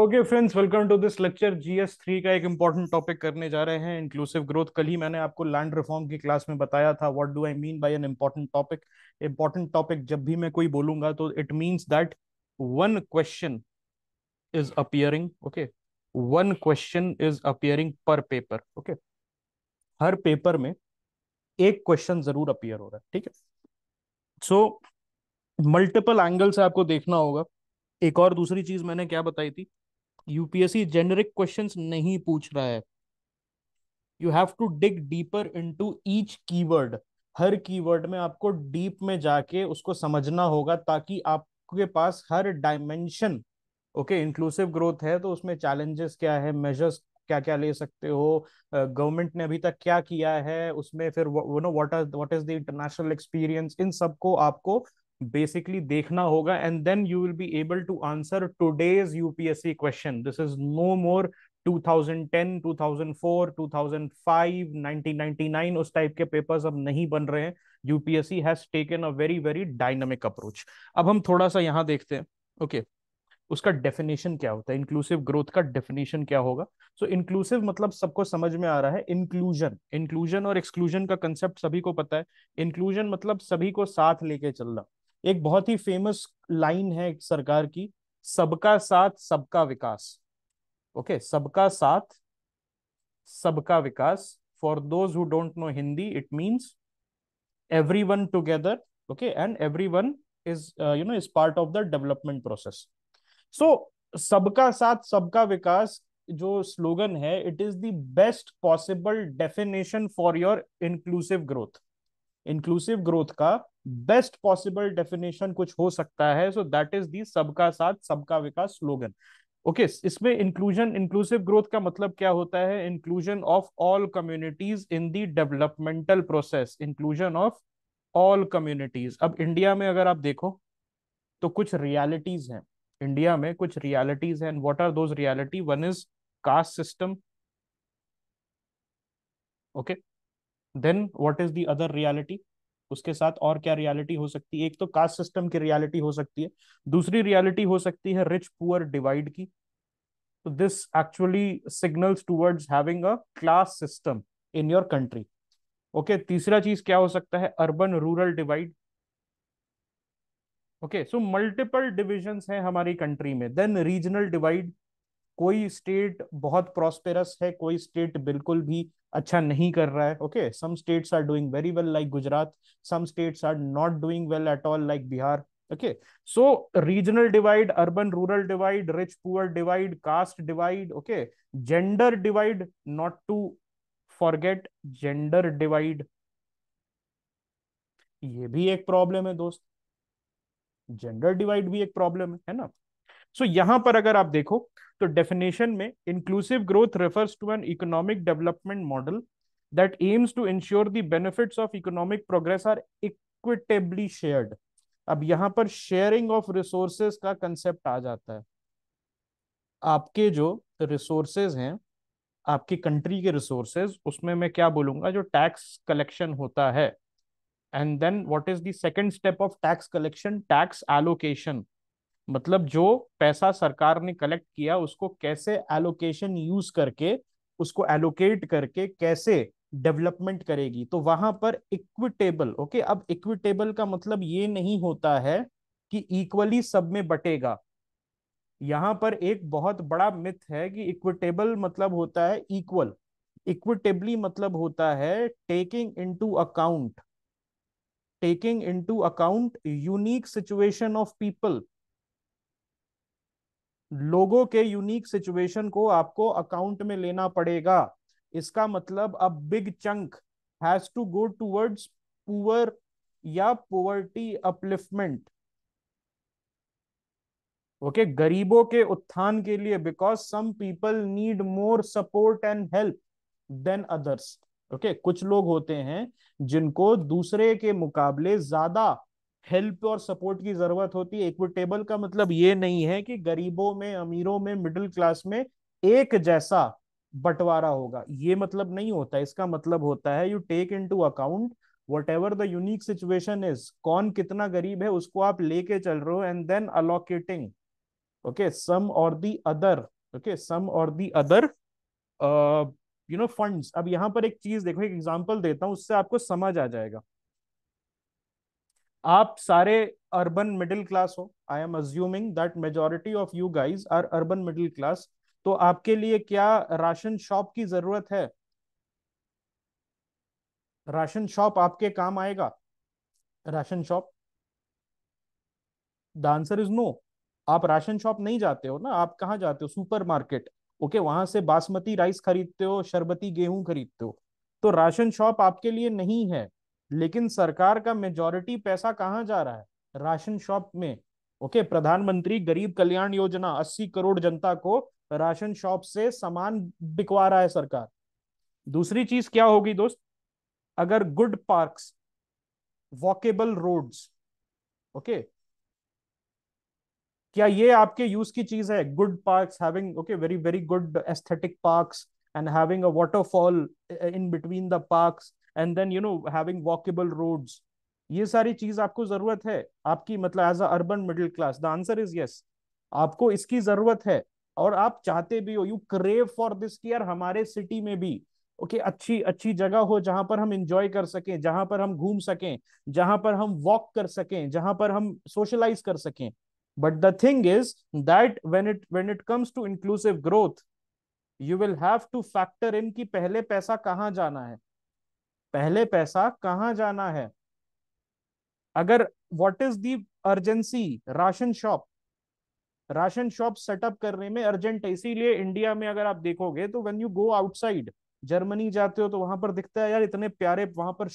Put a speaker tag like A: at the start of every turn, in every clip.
A: Okay friends welcome to this lecture GS three का एक important topic करने जा रहे हैं इंक्लूसिव ग्रोथ कल ही मैंने आपको लैंड रिफॉर्म की क्लास में बताया था what do I mean by an important topic important topic जब भी मैं कोई बोलूंगा तो it means that one question is appearing okay one question is appearing पर पेपर ओके हर पेपर में एक क्वेश्चन जरूर अपियर हो रहा है ठीक है सो मल्टीपल एंगल से आपको देखना होगा एक और दूसरी चीज मैंने क्या बताई थी यूपीएससी जेनरिक क्वेश्चंस नहीं पूछ रहा है you have to dig deeper into each keyword हर कीवर्ड में आपको डीप में जाके उसको समझना होगा ताकि आपके पास हर डायमेंशन ओके इंक्लूसिव ग्रोथ है तो उसमें चैलेंजेस क्या है मेजर्स क्या क्या ले सकते हो गवर्नमेंट uh, ने अभी तक क्या किया है उसमें फिर you know what are what is the international experience इन सबको आपको basically dekhna hoga and then you will be able to answer today's UPSC question. This is no more 2010, 2004, 2005, 1999 उस टाइप के पेपर्स अब नहीं बन रहे हैं UPSC has taken a very very dynamic approach अब हम थोड़ा सा यहाँ देखते हैं ओके okay. उसका डेफिनेशन क्या होता है इंक्लूसिव ग्रोथ का डेफिनेशन क्या होगा सो so, इंक्लूसिव मतलब सबको समझ में आ रहा है इंक्लूजन इंक्लूजन और एक्सक्लूजन का कंसेप्ट सभी को पता है इंक्लूजन मतलब सभी को साथ लेके चलना एक बहुत ही फेमस लाइन है सरकार की सबका साथ सबका विकास ओके सबका साथ सबका विकास for those who don't know Hindi it means everyone together okay and everyone is you know is part of the development process so सबका साथ सबका विकास जो स्लोगन है it is the best possible definition for your inclusive growth inclusive growth का best possible definition कुछ हो सकता है सो दैट इज दी सबका साथ सबका विकास स्लोगन ओके okay, इसमें इंक्लूजन इंक्लूसिव ग्रोथ का मतलब क्या होता है inclusion of all communities in the developmental process inclusion of all communities अब इंडिया में अगर आप देखो तो कुछ रियलिटीज हैं इंडिया में कुछ रियलिटीज हैं what are those reality one is caste system okay okay? Then what is the other उसके साथ और क्या रियालिटी हो सकती है एक तो कास्ट सिस्टम की रियालिटी हो सकती है दूसरी रियालिटी हो सकती है रिच पुअर डिवाइड की तो this actually signals towards having a class system in your country okay तीसरा चीज क्या हो सकता है urban rural divide okay so multiple division है हमारी कंट्री में देन रीजनल डिवाइड कोई स्टेट बहुत प्रॉस्पेरस है कोई स्टेट बिल्कुल भी अच्छा नहीं कर रहा है okay some states are doing very well like Gujarat some states are not doing well at all like Bihar okay so regional divide urban rural divide rich poor divide caste divide okay gender divide not to forget gender divide ये भी एक problem है दोस्त gender divide भी एक problem है ना सो so, यहां पर अगर आप देखो तो डेफिनेशन में inclusive growth refers to an economic development model that aims to ensure the benefits of economic progress are equitably shared अब यहां पर शेयरिंग ऑफ रिसोर्सेज का कंसेप्ट आ जाता है आपके जो रिसोर्सेज हैं आपकी कंट्री के रिसोर्सेज उसमें मैं क्या बोलूंगा जो टैक्स कलेक्शन होता है and then what is the second step of tax collection tax allocation मतलब जो पैसा सरकार ने कलेक्ट किया उसको कैसे एलोकेशन यूज करके उसको एलोकेट करके कैसे डेवलपमेंट करेगी तो वहां पर इक्विटेबल ओके अब इक्विटेबल का मतलब ये नहीं होता है कि इक्वली सब में बटेगा यहाँ पर एक बहुत बड़ा मिथ है कि इक्विटेबल मतलब होता है इक्वल इक्विटेबली मतलब होता है taking into account taking into account unique situation of people लोगों के यूनिक सिचुएशन को आपको अकाउंट में लेना पड़ेगा इसका मतलब अब big chunk has to go towards poor या पुअर्टी अपलिफ्टमेंट ओके गरीबों के उत्थान के लिए because some people need more support and help than others okay कुछ लोग होते हैं जिनको दूसरे के मुकाबले ज्यादा हेल्प और सपोर्ट की जरूरत होती है इक्विटेबल का मतलब ये नहीं है कि गरीबों में अमीरों में मिडिल क्लास में एक जैसा बंटवारा होगा ये मतलब नहीं होता इसका मतलब होता है you take into account whatever the unique situation is कौन कितना गरीब है उसको आप लेके चल रहे हो and then allocating okay some or the other okay some or the other you know funds अब यहाँ पर एक चीज देखो एक एग्जांपल देता हूं उससे आपको समझ आ जाएगा आप सारे अर्बन मिडिल क्लास हो I am assuming that majority of you guys are urban middle class तो आपके लिए क्या राशन शॉप की जरूरत है राशन शॉप आपके काम आएगा ration shop the answer is no आप राशन शॉप नहीं जाते हो ना आप कहाँ जाते हो सुपरमार्केट ओके वहां से बासमती राइस खरीदते हो शरबती गेहूं खरीदते हो तो राशन शॉप आपके लिए नहीं है लेकिन सरकार का मेजोरिटी पैसा कहाँ जा रहा है राशन शॉप में ओके प्रधानमंत्री गरीब कल्याण योजना 80 करोड़ जनता को राशन शॉप से सामान बिकवा रहा है सरकार दूसरी चीज क्या होगी दोस्त अगर good parks walkable roads okay क्या ये आपके यूज की चीज है good parks having okay very very good aesthetic parks and having a waterfall in between the parks and then you know having walkable roads ये सारी चीज आपको जरूरत है आपकी मतलब as a urban middle class the answer is yes आपको इसकी जरूरत है और आप चाहते भी हो यू क्रेव फॉर दिस कि यार हमारे सिटी में भी ओके okay, अच्छी अच्छी जगह हो जहां पर हम इंजॉय कर सकें जहां पर हम घूम सकें जहां पर हम वॉक कर सकें जहां पर हम सोशलाइज कर सकें but the thing is that when it when it comes to inclusive growth you will have to factor in कि पहले पैसा कहाँ जाना है पहले पैसा कहाँ जाना है अगर what is the urgency ration shop ration shop setup करने में अर्जेंट है इसीलिए इंडिया में अगर आप देखोगे तो when you go outside Germany जाते हो तो वहां पर दिखता है यार इतने प्यारे वहां पर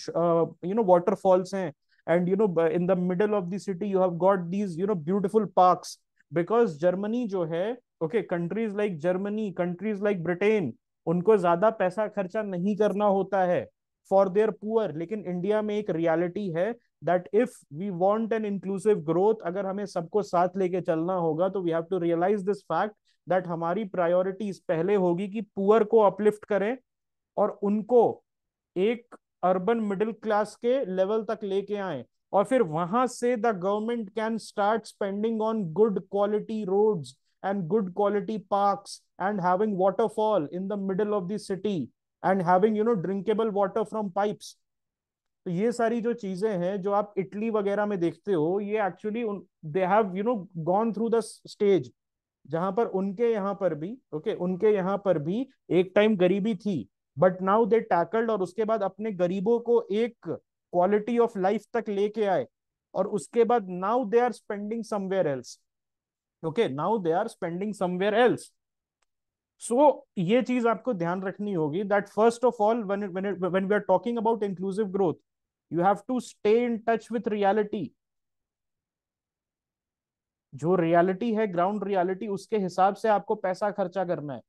A: यू नो वॉटरफॉल्स हैं and you know in the middle of the city you have got these you know beautiful parks because Germany जो है okay countries like Germany countries like Britain उनको ज्यादा पैसा खर्चा नहीं करना होता है फॉर देयर पुअर लेकिन इंडिया में एक रियलिटी है that if we want an inclusive growth अगर हमें सबको साथ लेके चलना होगा तो we have to realise this fact that हमारी प्रायोरिटीज पहले होगी कि पुअर को अपलिफ्ट करें और उनको एक अर्बन मिडिल क्लास के लेवल तक लेके आए और फिर वहां से the government can start spending on good quality roads and good quality parks and having waterfall in the middle of the city and having you know drinkable water from pipes तो ये सारी जो चीजें हैं जो आप इटली वगैरह में देखते हो ये actually they have you know gone through the stage जहां पर उनके यहाँ पर भी ओके okay, उनके यहाँ पर भी एक टाइम गरीबी थी बट नाउ दे टैकल्ड और उसके बाद अपने गरीबों को एक क्वालिटी ऑफ लाइफ तक लेके आए और उसके बाद now they are spending somewhere else okay now they are spending somewhere else so so, ये चीज आपको ध्यान रखनी होगी that first of all when we are talking about inclusive growth you have to stay in touch with reality जो reality है ground reality उसके हिसाब से आपको पैसा खर्चा करना है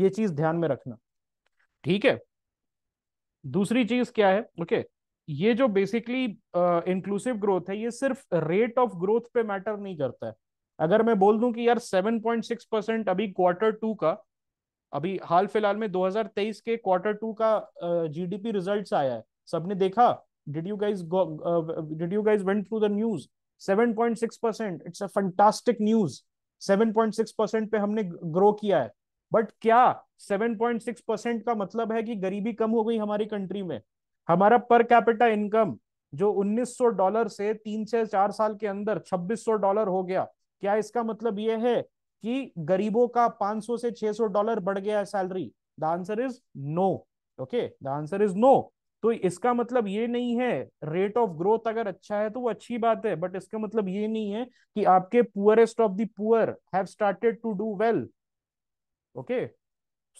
A: ये चीज ध्यान में रखना ठीक है दूसरी चीज क्या है ओके okay, ये जो बेसिकली इंक्लूसिव ग्रोथ है ये सिर्फ रेट ऑफ ग्रोथ पे मैटर नहीं करता है अगर मैं बोल दूं कि यार 7.6 परसेंट अभी क्वार्टर टू का अभी हाल फिलहाल में 2023 के क्वार्टर टू का जीडीपी uh, रिजल्ट्स आया है सबने देखा did you guys did you guys went through the news 7.6 percent it's a fantastic news 7.6 percent पे हमने ग्रो किया है बट क्या 7.6 परसेंट का मतलब है कि गरीबी कम हो गई हमारी कंट्री में हमारा पर कैपिटा इनकम जो 1900 डॉलर से तीन से चार साल के अंदर 2600 डॉलर हो गया क्या इसका मतलब यह है कि गरीबों का 500 से 600 डॉलर बढ़ गया है salary the answer is no okay the answer is no तो इसका मतलब ये नहीं है रेट ऑफ ग्रोथ अगर अच्छा है तो वो अच्छी बात है बट इसका मतलब ये नहीं है कि आपके poorest of the poor have started to do well okay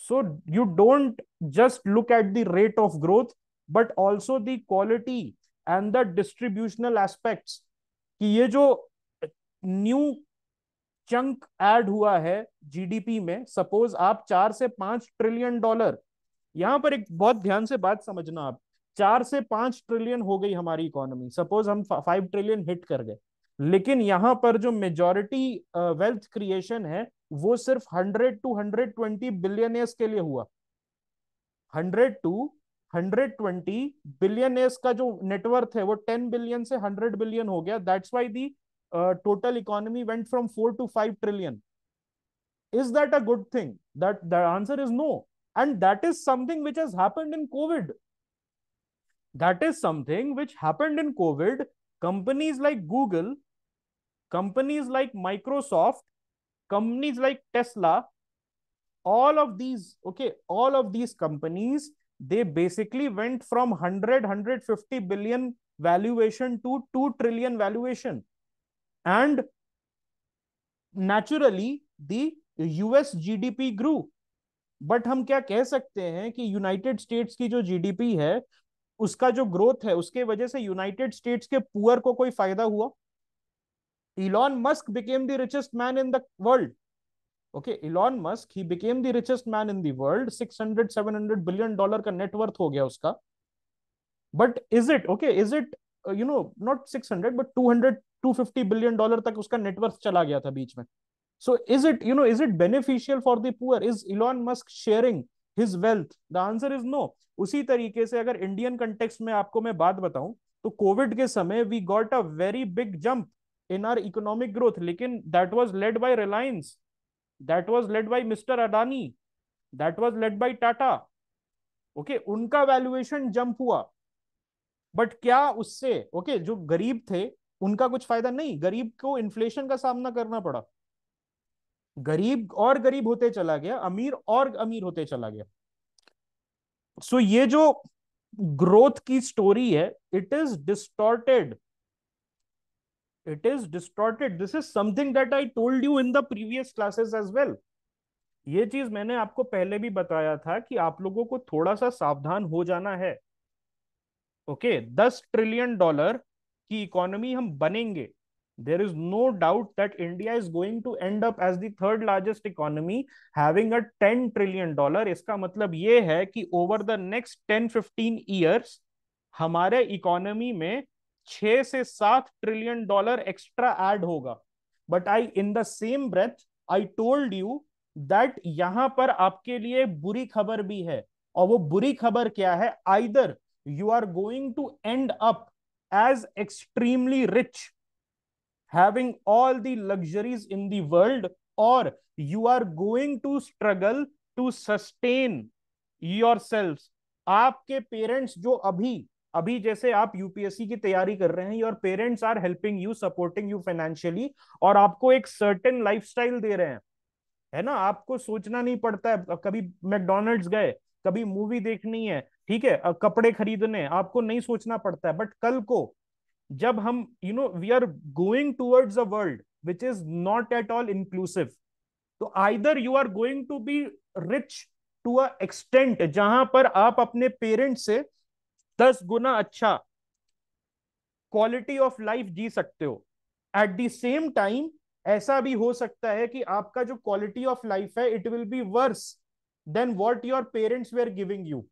A: so you don't just look at the rate of growth but also the quality and the distributional aspect कि ये जो न्यू चंक ऐड हुआ है जीडीपी में suppose आप चार से पांच ट्रिलियन डॉलर यहां पर एक बहुत ध्यान से बात समझना आप चार से पांच ट्रिलियन हो गई हमारी इकोनॉमी सपोज हम फाइव ट्रिलियन हिट कर गए लेकिन यहाँ पर जो मेजोरिटी वेल्थ क्रिएशन है वो सिर्फ hundred to hundred twenty billion के लिए हुआ hundred to hundred twenty billion का जो नेटवर्थ है वो टेन बिलियन से हंड्रेड बिलियन हो गया that's why the Uh, total economy went from 4 to 5 trillion is that a good thing that the answer is no and that is something which has happened in covid that is something which happened in covid companies like google companies like microsoft companies like tesla all of these okay all of these companies they basically went from 100 150 billion valuation to 2 trillion valuation And naturally, the US GDP grew. But हम क्या कह सकते हैं कि United states की जो D P है उसका जो ग्रोथ है उसके वजह से यूनाइटेड स्टेट्स के पुअर को कोई फायदा हुआ Elon Musk became the richest man in the world okay Elon Musk he became the richest man in the world six hundred seven hundred billion dollar का नेटवर्थ हो गया उसका but is it okay is it you know not six hundred but two hundred 250 billion dollar तक उसका नेटवर्थ चला गया था बीच में so is it you know is it beneficial for the poor is Elon Musk sharing his wealth the answer is no उसी तरीके से अगर इंडियन कंटेक्स में आपको मैं बात बताऊं तो कोविड के समय we got a very big jump in our economic growth लेकिन that was led by Reliance that was led by mister Adani that was led by Tata okay उनका वैल्यूएशन जंप हुआ बट क्या उससे ओके okay, जो गरीब थे उनका कुछ फायदा नहीं गरीब को इन्फ्लेशन का सामना करना पड़ा गरीब और गरीब होते चला गया अमीर और अमीर होते चला गया सो so, ये जो ग्रोथ की स्टोरी है it is distorted it is distorted this is something that I told you in the previous classes as well ये चीज मैंने आपको पहले भी बताया था कि आप लोगों को थोड़ा सा सावधान हो जाना है ओके दस ट्रिलियन डॉलर की इकोनॉमी हम बनेंगे there is no doubt that India is going to end up as the largest economy having a ten trillion dollar इसका मतलब ये है कि over the next ten fifteen years हमारे इकोनॉमी में 6 से सात ट्रिलियन डॉलर एक्स्ट्रा एड होगा but I in the same breath I told you that यहां पर आपके लिए बुरी खबर भी है और वो बुरी खबर क्या है either you are going to end up as extremely rich, having all the luxuries in the world, or you are going to struggle to sustain yourselves. आपके पेरेंट्स जो अभी अभी जैसे आप यूपीएससी की तैयारी कर रहे हैं your parents are helping you supporting you financially और आपको एक सर्टेन लाइफस्टाइल दे रहे हैं है ना आपको सोचना नहीं पड़ता है कभी मैकडोनल्ड्स गए कभी मूवी देखनी है ठीक है कपड़े खरीदने आपको नहीं सोचना पड़ता है बट कल को जब हम you know we are going towards a world which is not at all inclusive तो either you are going to be rich to a extent जहां पर आप अपने पेरेंट्स से दस गुना अच्छा क्वालिटी ऑफ लाइफ जी सकते हो एट द सेम टाइम ऐसा भी हो सकता है कि आपका जो क्वालिटी ऑफ लाइफ है it will be worse than what your parents were giving you.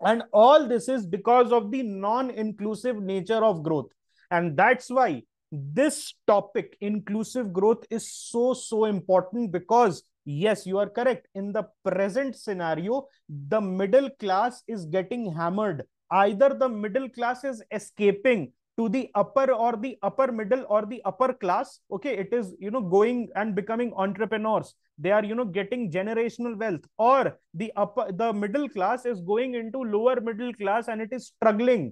A: And all this is because of the non inclusive nature of growth. And that's why this topic, inclusive growth, is so, so important because yes you are correct in the present scenario the middle class is getting hammered either the middle class is escaping to the upper or the upper middle or the upper class okay it is you know going and becoming entrepreneurs they are you know getting generational wealth or the upper the middle class is going into lower middle class and it is struggling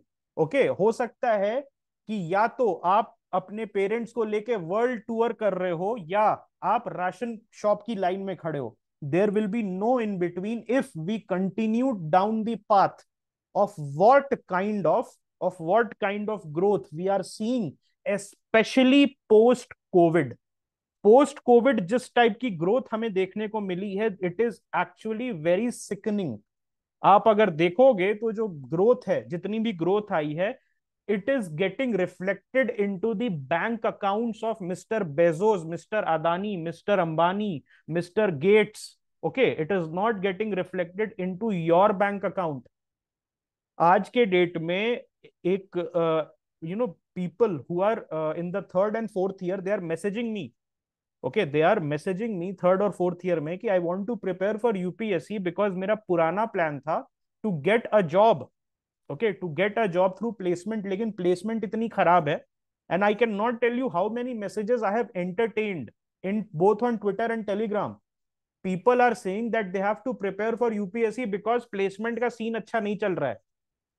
A: okay ho sakta hai ki ya to aap अपने parents को लेके world tour कर रहे हो या आप ration shop की line में खड़े हो there will be no in between if we continue down the path of what kind of of what kind of growth we are seeing especially post covid post covid जिस type की growth हमें देखने को मिली है it is actually very sickening आप अगर देखोगे तो जो ग्रोथ है जितनी भी ग्रोथ आई है it is getting reflected into the bank account of mister Bezos mister Adani mister Ambani mister Gates okay it is not getting reflected into your bank account आज के डेट में एक you know people who are in the third and fourth year they are messaging me okay they are messaging me third और fourth year में कि I want to prepare for UPSC because मेरा पुराना plan था to get a job okay to get a job through placement लेकिन placement इतनी खराब है and I can not tell you how many messages I have entertained in both on Twitter and Telegram people are saying that they have to prepare for UPSC because placement का scene अच्छा नहीं चल रहा है.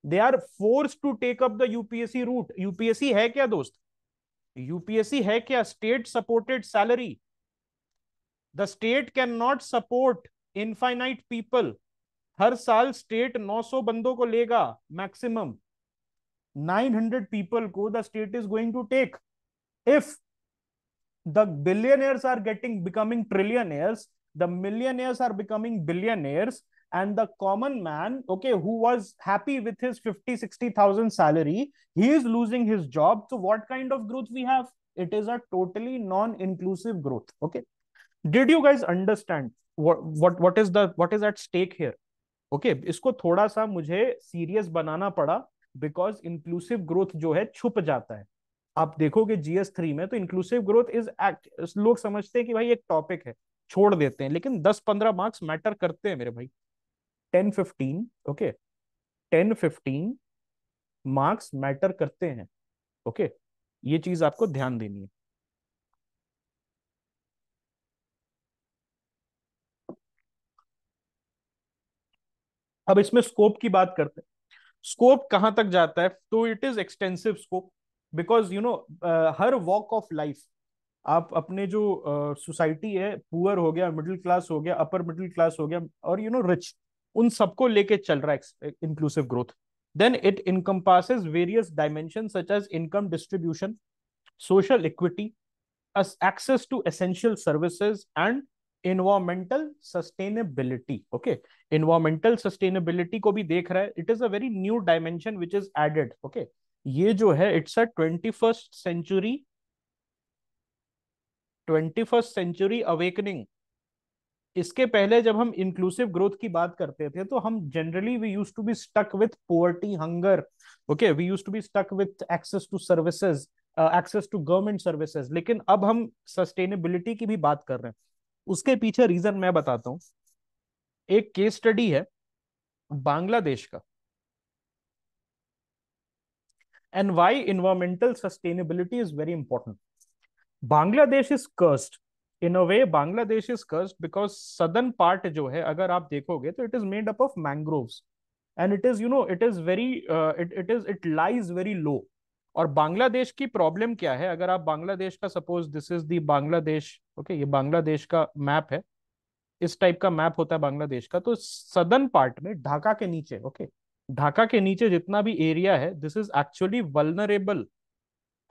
A: They are force to take up the UPSC route UPSC है क्या दोस्त? UPSC है क्या state supported salary the state can not support infinite people हर साल स्टेट 900 बंदों को लेगा मैक्सिमम 900 पीपल को the state is going to take if the billionaires are getting becoming trillionaires the millionaires are becoming billionaires and the common man okay who was happy with his 50 60000 salary he is losing his job so what kind of growth we have it is a totally non inclusive growth okay did you guys understand what what what is the what is at stake here okay इसको थोड़ा सा मुझे serious बनाना पड़ा because inclusive growth जो है छुप जाता है आप देखोगे जीएस थ्री में तो इंक्लूसिव ग्रोथ इज एक्ट लोग समझते हैं कि भाई एक टॉपिक है छोड़ देते हैं लेकिन 10-15 मार्क्स मैटर करते हैं मेरे भाई ten fifteen okay ten fifteen marks matter करते हैं ओके okay? ये चीज आपको ध्यान देनी है अब इसमें स्कोप की बात करते हैं स्कोप कहां तक जाता है तो it is extensive scope because you know हर वॉक ऑफ लाइफ आप अपने जो सोसाइटी uh, है पुअर हो गया मिडिल क्लास हो गया अपर मिडिल क्लास हो गया और यू नो रिच उन सबको लेके चल रहा है inclusive growth then it encompasses various dimension such as income distribution social equity, access to essential services, and environmental sustainability. Okay, environmental sustainability को भी देख रहा है. It is a very new dimension which is added. Okay, ये जो है, it's a 21st century, 21st century awakening. इसके पहले जब हम इंक्लूसिव ग्रोथ की बात करते थे तो हम generally we use to be stuck with poverty hunger okay we use to be stuck with access to services access to government services लेकिन अब हम सस्टेनेबिलिटी की भी बात कर रहे हैं उसके पीछे रीजन मैं बताता हूं एक केस स्टडी है बांग्लादेश का and why environmental sustainability is very important Bangladesh is cursed in a way Bangladesh is cursed because southern part जो है अगर आप देखोगे तो it is made up of mangroves and it is you know it is very it is it lies very low और बांग्लादेश की problem क्या है अगर आप बांग्लादेश का suppose this is the Bangladesh okay ये बांग्लादेश का मैप है इस टाइप का मैप होता है बांग्लादेश का तो सदर्न पार्ट में ढाका के नीचे ओके okay, ढाका के नीचे जितना भी एरिया है this is actually vulnerable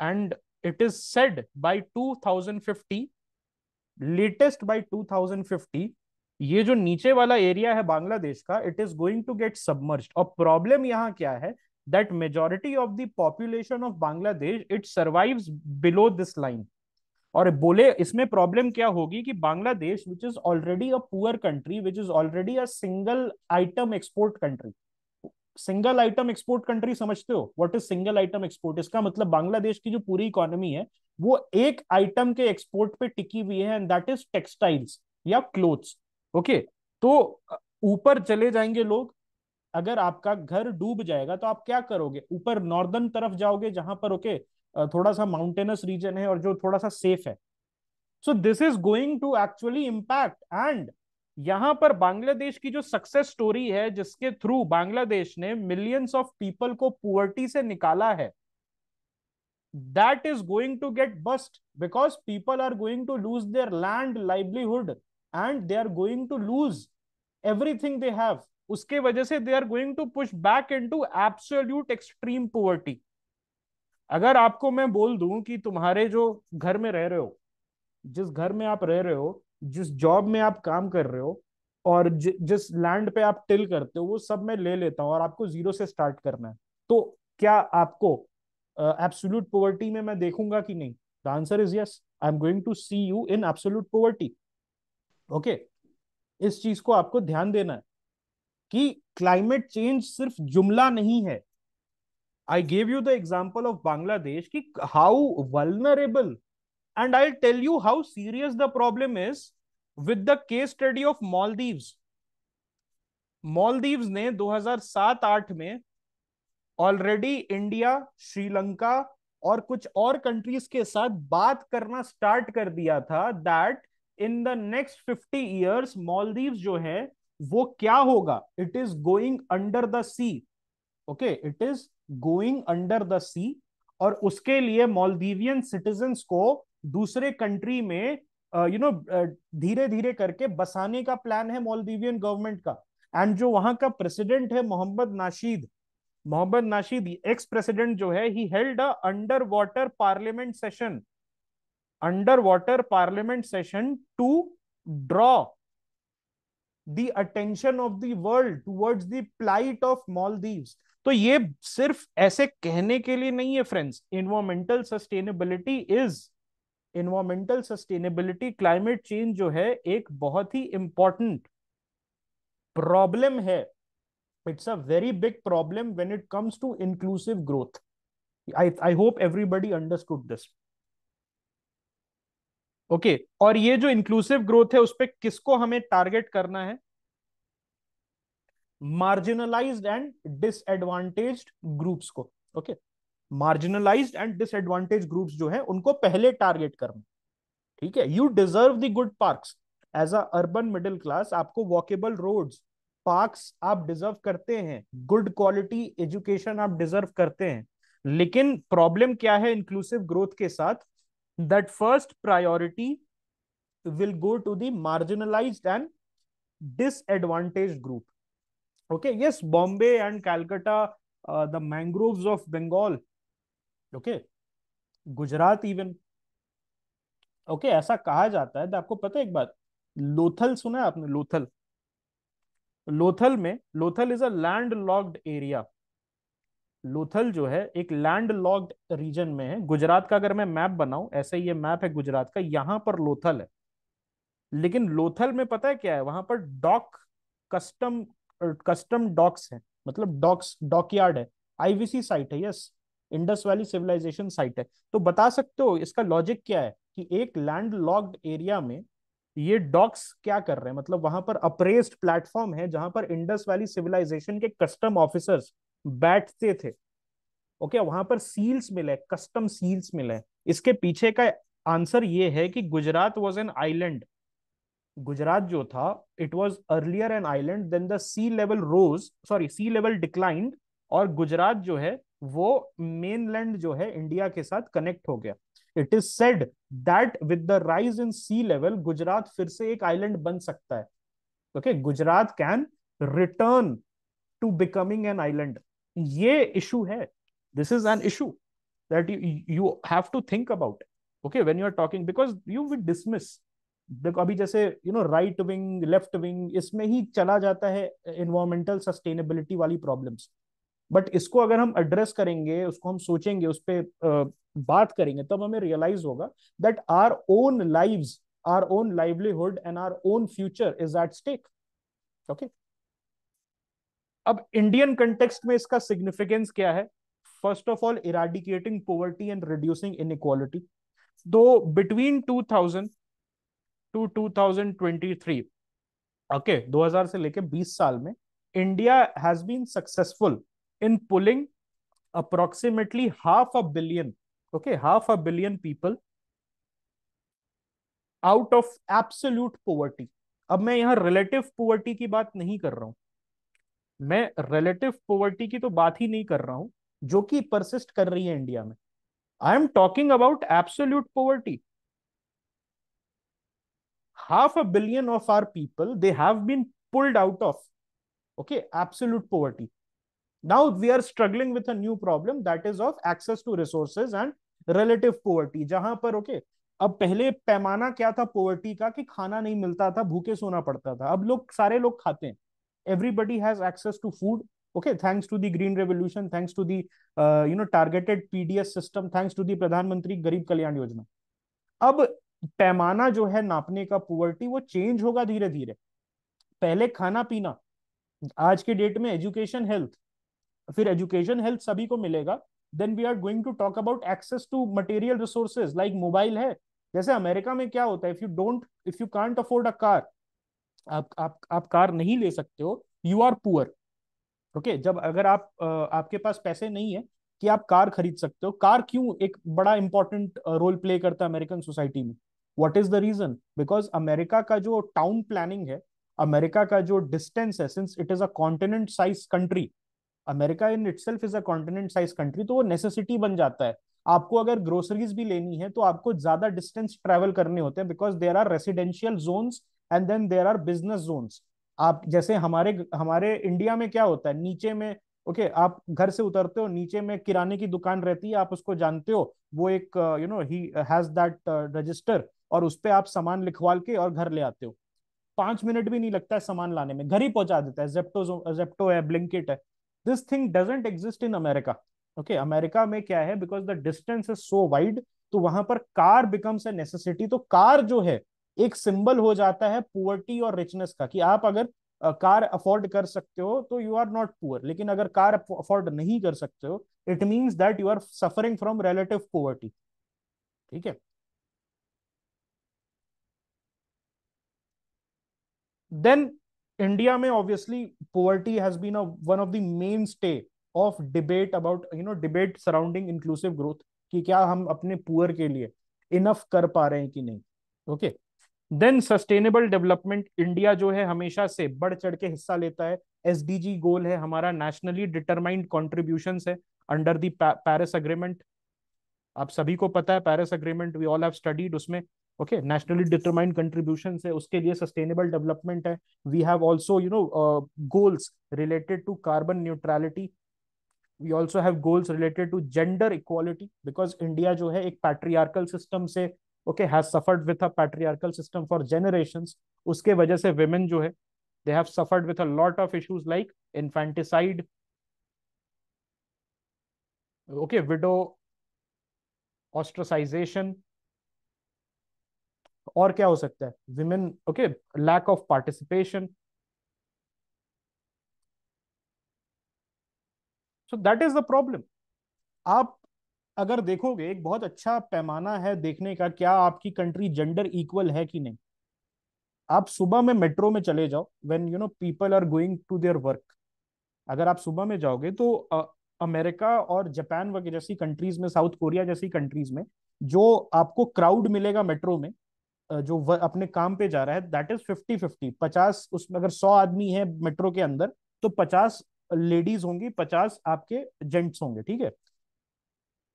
A: and it is said by 2050 latest by 2050 ये जो नीचे वाला एरिया है बांग्लादेश का it is going to get submerge और प्रॉब्लम यहाँ क्या है that majority of the population of Bangladesh it survives below this line और बोले इसमें प्रॉब्लम क्या होगी कि Bangladesh which is already a poor country which is already a single item export country single item export country समझते हो what is single item export इसका मतलब बांग्लादेश की जो पूरी इकोनॉमी है वो एक आइटम के एक्सपोर्ट पे टिकी हुई है एंड दैट इज टेक्सटाइल्स या क्लोथ्स ओके तो ऊपर चले जाएंगे लोग अगर आपका घर डूब जाएगा तो आप क्या करोगे ऊपर नॉर्दर्न तरफ जाओगे जहां पर ओके okay, थोड़ा सा माउंटेनस रीजन है और जो थोड़ा सा सेफ है so this is going to actually impact and यहां पर बांग्लादेश की जो सक्सेस स्टोरी है जिसके थ्रू बांग्लादेश ने मिलियंस ऑफ पीपल को पुअर्टी से निकाला है that is going to get bust because people are going to lose their land livelihood and they are going to lose everything they have उसके वजह से they are going to push back into absolute extreme poverty अगर आपको मैं बोल दूं कि तुम्हारे जो घर में रह रहे हो जिस घर में आप रह रहे हो जिस जॉब में आप काम कर रहे हो और ज, जिस लैंड पे आप टिल करते हो वो सब मैं ले लेता हूँ और आपको जीरो से स्टार्ट करना है तो क्या आपको एब्सोल्यूट uh, पोवर्टी में मैं देखूंगा कि नहीं the answer is yes I am going to see you in absolute poverty okay इस चीज को आपको ध्यान देना है कि क्लाइमेट चेंज सिर्फ जुमला नहीं है I gave you the example of Bangladesh की how vulnerable and I'll tell you how serious the problem is with the case study of Maldives. Maldives ne 2007-8 mein already india sri lanka और कुछ और countries के साथ बात करना start कर दिया था that in the next fifty years Maldives जो है वो क्या होगा it is going under the sea okay it is going under the sea और उसके लिए मॉलदीवियन सिटीजन को दूसरे कंट्री में यू uh, नो uh, धीरे धीरे करके बसाने का प्लान है मोलदीवियन गवर्नमेंट का एंड जो वहां का प्रेसिडेंट है मोहम्मद नाशीद मोहम्मद नाशीद एक्स प्रेसिडेंट जो है he held a under water parliament session under water parliament session to draw the of of the world towards the plight of तो ये सिर्फ ऐसे कहने के लिए नहीं है friends environmental sustainability is environmental sustainability climate change जो है एक बहुत ही इंपॉर्टेंट प्रॉब्लम है it's a very big problem when it comes to inclusive growth I I hope everybody understood this okay और ये जो इंक्लूसिव ग्रोथ है उस पर किसको हमें टारगेट करना है मार्जिनलाइज्ड एंड डिसएडवांटेज्ड ग्रुप्स को okay okay? Marginalised and disadvantage groups जो है उनको पहले टारगेट करना ठीक है you deserve the good parks as a urban middle class आपको वॉकेबल रोड्स पार्क्स आप डिजर्व करते हैं गुड क्वालिटी एजुकेशन आप डिजर्व करते हैं लेकिन प्रॉब्लम क्या है इंक्लूसिव ग्रोथ के साथ that first priority will go to the marginalised and disadvantaged group okay yes Bombay and calcutta the mangroves of Bengal okay Gujarat even okay ऐसा कहा जाता है आपको पता है एक बात लोथल सुना है आपने लोथल लोथल में Lothal is a landlocked area Lothal जो है एक लैंड लॉक्ड रीजन में है गुजरात का अगर मैं मैप बनाऊं ऐसे ये मैप है गुजरात का यहां पर लोथल है लेकिन लोथल में पता है क्या है वहां पर डॉक कस्टम कस्टम डॉक्स है मतलब डॉक्स डॉकयार्ड है आईवीसी साइट है yes Indus valley civilisation site है तो बता सकते हो इसका लॉजिक क्या है कि एक लैंड लॉक्ड एरिया में ये डॉक्स क्या कर रहे हैं मतलब वहां पर अप्रेस्ड प्लेटफॉर्म है जहां पर इंडस वैली सिविलाइजेशन के कस्टम ऑफिसर्स बैठते थे ओके okay, वहां पर सील्स मिले कस्टम सील्स मिले इसके पीछे का आंसर ये है कि Gujarat was an island Gujarat जो था it was earlier an island then the sea level rose sorry sea level declined और गुजरात जो है वो मेनलैंड जो है इंडिया के साथ कनेक्ट हो गया it is said that with the rise in sea level Gujarat फिर से एक आइलैंड बन सकता है okay Gujarat can return to becoming an island ये इशू है this is an issue that you have to think about okay when you are talking because you would dismiss देखो अभी जैसे you know right wing left wing इसमें ही चला जाता है इन्वायरमेंटल सस्टेनेबिलिटी वाली प्रॉब्लम्स बट इसको अगर हम एड्रेस करेंगे उसको हम सोचेंगे उस पर बात करेंगे तब हमें रियलाइज होगा that our own live our own livelihood and our own future is at stake okay अब इंडियन कंटेक्सट में इसका सिग्निफिकेंस क्या है first of all eradicating poverty and reducing inequality दो between two thousand to two thousand twenty three okay okay, 2000 से लेके 20 साल में India has been successful in pulling approximately half a billion, okay, half a billion people out of absolute poverty अब मैं यहाँ relative poverty की बात नहीं कर रहा हूँ मैं रिलेटिव पोवर्टी की तो बात ही नहीं कर रहा हूँ जो कि परसिस्ट कर रही है इंडिया में I am talking about absolute poverty half a billion of our people they have been pulled out of okay absolute poverty now we are struggling with a new problem that is of access to resources and relative poverty jahan par okay, ab pehle paimana kya tha poverty ka ki khana nahi milta tha bhooke sona padta tha ab log sare log khate hain everybody has access to food okay thanks to the green revolution thanks to the uh, you know targeted pds system thanks to the pradhan mantri garib kalyan yojana ab paimana jo hai napne ka poverty wo change hoga dheere dheere pehle khana peena aaj ke date mein education health फिर education health सभी को मिलेगा then we are going to talk about access to material resources like mobile है जैसे America में क्या होता है if you don't if you can't afford a car आप आप आप कार नहीं ले सकते हो यू आर पुअर ओके जब अगर आप आपके पास पैसे नहीं है कि आप कार खरीद सकते हो कार क्यों एक बड़ा इंपॉर्टेंट रोल प्ले करता है अमेरिकन सोसाइटी में what is the reason because America का जो टाउन प्लानिंग है अमेरिका का जो डिस्टेंस है since it is a continent size country America in itself is a continent size country तो वो नेसेसिटी बन जाता है आपको अगर ग्रोसरीज भी लेनी है तो आपको ज्यादा डिस्टेंस ट्रेवल करने होते हैं because there are residential zones and then there are business zones आप जैसे हमारे हमारे इंडिया में क्या होता है नीचे में ओके okay, आप घर से उतरते हो नीचे में किराने की दुकान रहती है आप उसको जानते हो वो एक you know he has that register और उस पर आप सामान लिखवा के और घर ले आते हो पांच मिनट भी नहीं लगता है सामान लाने में घर ही पहुंचा देता है जेप्टो जेप्टो है ब्लिंकिट है this thing doesn't exist in America okay America में क्या है because the distance is so wide तो वहां पर कार बिकम्स ए नेसेसिटी तो कार जो है एक सिंबल हो जाता है पुअर्टी और रिचनेस का कि आप अगर कार अफोर्ड कर सकते हो तो यू आर नॉट पुअर लेकिन अगर कार अफोर्ड नहीं कर सकते हो it means that you are suffering from relative poverty ठीक है देन इंडिया में obviously poverty has been one of the mainstay of debate about you know debate surrounding inclusive growth कि क्या हम अपने पुअर के लिए इनफ कर पा रहे हैं कि नहीं okay then sustainable development India जो है हमेशा से बढ़ चढ़ के हिस्सा लेता है एस गोल है हमारा नेशनली डिटरमाइंड कॉन्ट्रीब्यूशन है अंडर दी अग्रीमेंट आप सभी को पता है Paris agreement we all have studied उसमें ओके नेशनली डिटरमाइंड कंट्रीब्यूशन है उसके लिए सस्टेनेबल डेवलपमेंट है we have also you know goals related to carbon neutrality we also have goals related to gender equality because India जो है एक patriarchal system से okay has suffered with a patriarchal system for generation उसके वजह से women जो है they have suffered with a lot of issues like infanticide okay widow ostracization और क्या हो सकता है women okay lack of participation so that is the problem आप अगर देखोगे एक बहुत अच्छा पैमाना है देखने का क्या आपकी कंट्री जेंडर इक्वल है कि नहीं आप सुबह में मेट्रो में चले जाओ when you know people are going to their work अगर आप सुबह में जाओगे तो अमेरिका और जापान वगैरह जैसी कंट्रीज में साउथ कोरिया जैसी कंट्रीज में जो आपको क्राउड मिलेगा मेट्रो में जो अपने काम पे जा रहा है दैट इज फिफ्टी फिफ्टी पचास उसमें अगर सौ आदमी है मेट्रो के अंदर तो पचास लेडीज होंगी पचास आपके जेंट्स होंगे ठीक है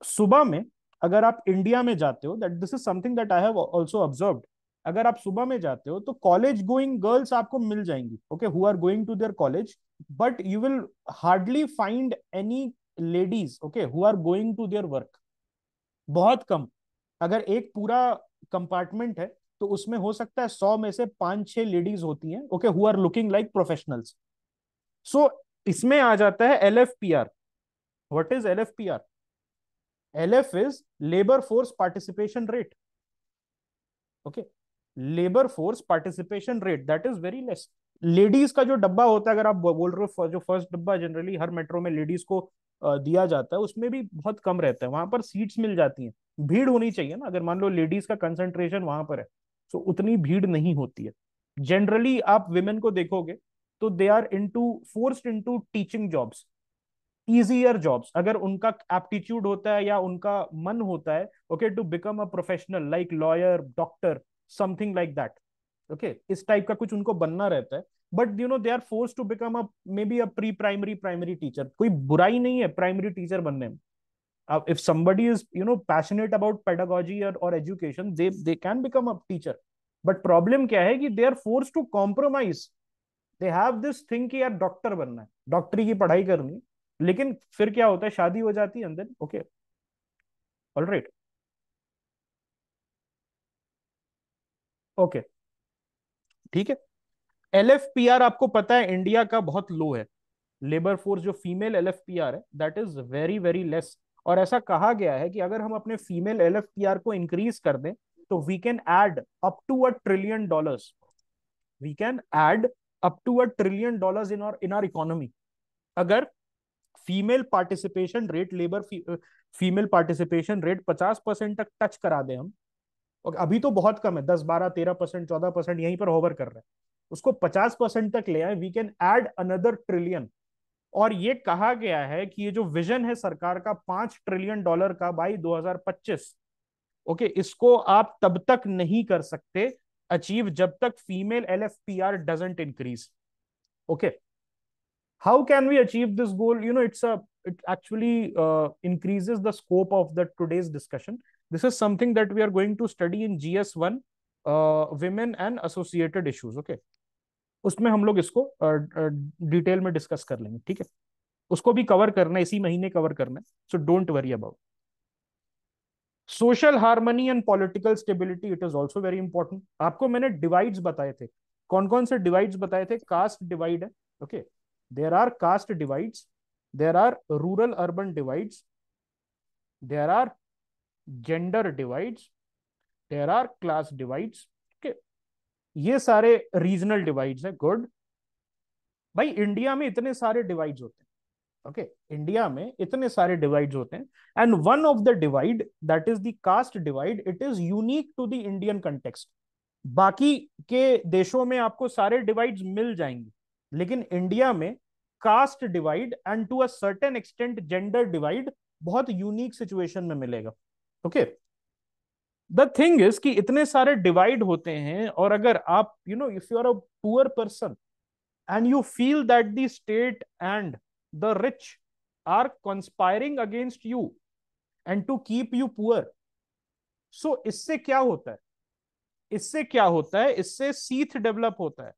A: सुबह में अगर आप इंडिया में जाते हो that this is something that I have also observe अगर आप सुबह में जाते हो तो कॉलेज गोइंग गर्ल्स आपको मिल जाएंगी okay who are going to their college but you will hardly find any ladies okay who are going to their work बहुत कम अगर एक पूरा कंपार्टमेंट है तो उसमें हो सकता है सौ में से पांच छह लेडीज होती हैं okay who are looking like professionals so इसमें आ जाता है L F P R what is L F P R L F is labour force participation rate okay labour force participation rate that is very less ladies का जो डब्बा होता है अगर आप बोल रहे हो जो फर्स्ट डब्बा जनरली हर मेट्रो में लेडीज को दिया जाता है उसमें भी बहुत कम रहता है वहां पर सीट्स मिल जाती हैं भीड़ होनी चाहिए ना अगर मान लो लेडीज का कंसंट्रेशन वहां पर है सो तो उतनी भीड़ नहीं होती है जनरली आप विमेन को देखोगे तो they are into forced into teaching jobs easier jobs अगर उनका एप्टीट्यूड होता है या उनका मन होता है okay to become a professional like lawyer doctor something like that okay इस टाइप का कुछ उनको बनना रहता है but you know they are force to become a maybe a pre primary primary teacher कोई बुराई नहीं है प्राइमरी टीचर बनने में uh, if somebody is you know passionate about pedagogy or, or education they they can become a teacher but problem क्या है कि they are force to compromise they have this thing कि यार doctor बनना है डॉक्टरी की पढ़ाई करनी लेकिन फिर क्या होता है शादी हो जाती है okay all right ओके ठीक है एल एफ पी आर आपको पता है इंडिया का बहुत लो है लेबर फोर्स जो female L F P R है that is very very less और ऐसा कहा गया है कि अगर हम अपने फीमेल एल को इंक्रीज कर दें तो we can add up to a trillion dollars we can add up to a trillion dollars in in our economy अगर female participation rate labour female participation rate पचास परसेंट तक touch करा दें हम और अभी तो बहुत कम है दस बारह तेरह परसेंट चौदह परसेंट यहीं पर होवर कर रहे हैं उसको पचास परसेंट तक ले आए we can add another trillion और ये कहा गया है कि ये जो विजन है सरकार का पांच ट्रिलियन डॉलर का बाई 2025 ओके इसको आप तब तक नहीं कर सकते अचीव जब तक female L F P R doesn't increase okay how can we achieve this goal you know it's a it actually increases the scope of the today's discussion this is something that we are going to study in G S one women and associated issues okay उसमें हम लोग इसको detail में discuss कर लेंगे ठीक है उसको भी कवर करना है इसी महीने कवर करना है so don't worry about social harmony and political stability it is also very important आपको मैंने डिवाइड्स बताए थे कौन कौन से डिवाइड्स बताए थे कास्ट डिवाइड है okay there are caste divides there are rural urban divides there are gender divides there are class divides ये सारे रीजनल डिवाइड्स है गुड भाई इंडिया में इतने सारे डिवाइड्स होते हैं ओके okay, इंडिया में इतने सारे डिवाइड्स होते हैं and one of the divide that is the caste divide it is unique to the Indian context बाकी के देशों में आपको सारे डिवाइड्स मिल जाएंगे लेकिन इंडिया में caste divide and to a certain extent gender divide बहुत यूनिक सिचुएशन में मिलेगा okay okay? The thing is कि इतने सारे डिवाइड होते हैं और अगर आप you know if you are a poor person and you feel that the state and the rich are conspiring against you and to keep you poor so इससे क्या होता है इससे क्या होता है इससे सीथ डेवलप होता है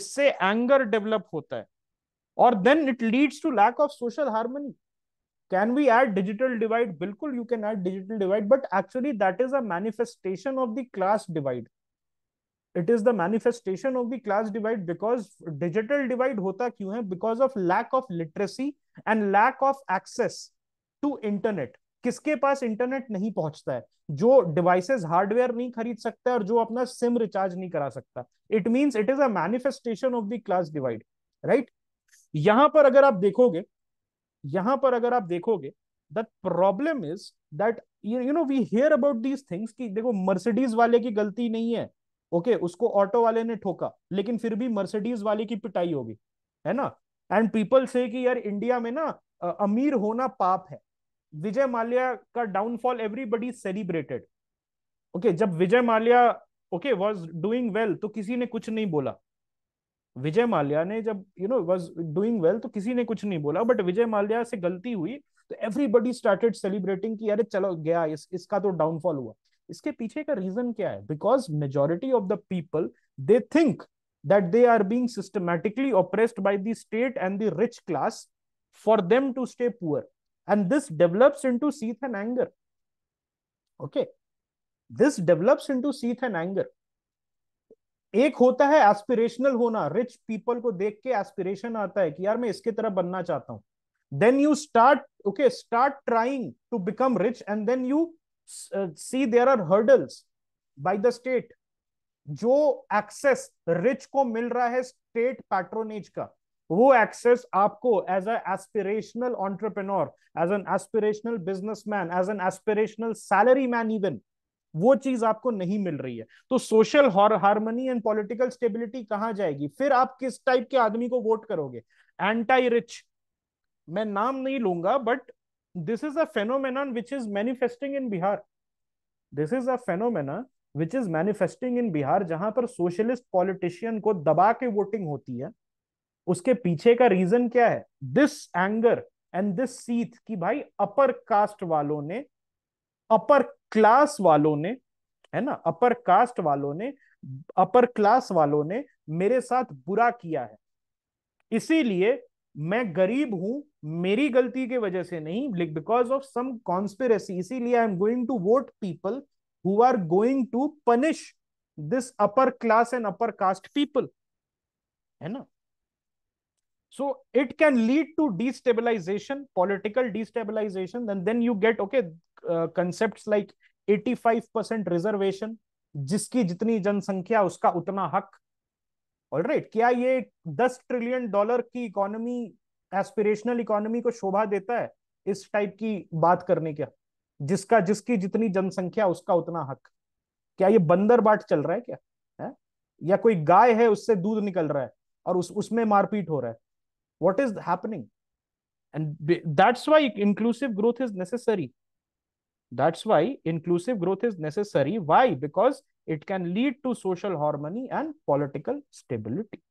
A: इससे एंगर डेवलप होता है और then it leads to lack of social harmony Can we add digital divide? Bilkul, you can add digital divide, but actually that is a manifestation of the class divide. It is the manifestation of the class divide because digital divide hota kyun hai? Because of lack of literacy and lack of access to internet. किसके पास internet नहीं पहुंचता है जो devices hardware नहीं खरीद सकता और जो अपना सिम रिचार्ज नहीं करा सकता it means it is a manifestation of the class divide right यहां पर अगर आप देखोगे यहां पर अगर आप देखोगे that problem is that you know we hear about these things की देखो मर्सिडीज वाले की गलती नहीं है ओके okay, उसको ऑटो वाले ने ठोका लेकिन फिर भी मर्सिडीज वाले की पिटाई होगी है ना एंड पीपल से कि यार इंडिया में ना अमीर होना पाप है विजय माल्या का डाउनफॉल एवरीबडी सेलिब्रेटेड ओके जब Vijay Mallya okay was doing well तो किसी ने कुछ नहीं बोला विजय माल्या ने जब you know was doing well तो किसी ने कुछ नहीं बोला बट विजय माल्या से गलती हुई तो एवरीबडी स्टार्टेड सेलिब्रेटिंग कि अरे चलो गया इस, इसका तो डाउनफॉल हुआ इसके पीछे का रीजन क्या है because majority of the people they think that they are being systematically oppressed by the state and the rich class for them to stay poor and this develops to seethe and anger okay this develops into seethe and anger एक होता है aspirational होना rich people को देख के aspiration आता है कि यार मैं इसके तरह बनना चाहता हूं then you start okay start trying to become rich and then you see there are hurdles by the state जो एक्सेस रिच को मिल रहा है स्टेट पैट्रोनेज का वो एक्सेस आपको as a aspirational entrepreneur as an aspirational businessman as an aspirational salary man even वो चीज आपको नहीं मिल रही है तो social harmony and political stability कहां जाएगी फिर आप किस टाइप के आदमी को वोट करोगे एंटी रिच मैं नाम नहीं लूंगा but this is a phenomenon which is manifesting in Bihar this is a phenomenon which is manifesting in Bihar जहां पर सोशलिस्ट पॉलिटिशियन को दबा के वोटिंग होती है उसके पीछे का रीजन क्या है this anger and this seethe कि भाई अपर कास्ट वालों ने अपर क्लास वालों ने है ना अपर कास्ट वालों ने अपर क्लास वालों ने मेरे साथ बुरा किया है इसीलिए मैं गरीब हूं मेरी गलती की वजह से नहीं बिकॉज ऑफ सम कॉन्स्पिरसी इसीलिए I am going to vote people who are going to punish this upper class and upper caste people है ना so it can lead to destabilization political destabilization and then you get okay uh, concepts like 85% reservation जिसकी जितनी जनसंख्या उसका उतना हक all right right, क्या ये 10 ट्रिलियन डॉलर की इकोनॉमी एस्पिरेशनल इकोनॉमी को शोभा देता है इस टाइप की बात करने का जिसका जिसकी जितनी जनसंख्या उसका उतना हक क्या ये बंदर बाट चल रहा है क्या है या कोई गाय है उससे दूध निकल रहा है और उस उसमें मारपीट हो रहा है what is happening and that's why inclusive growth is necessary that's why inclusive growth is necessary why because it can lead to social harmony and political stability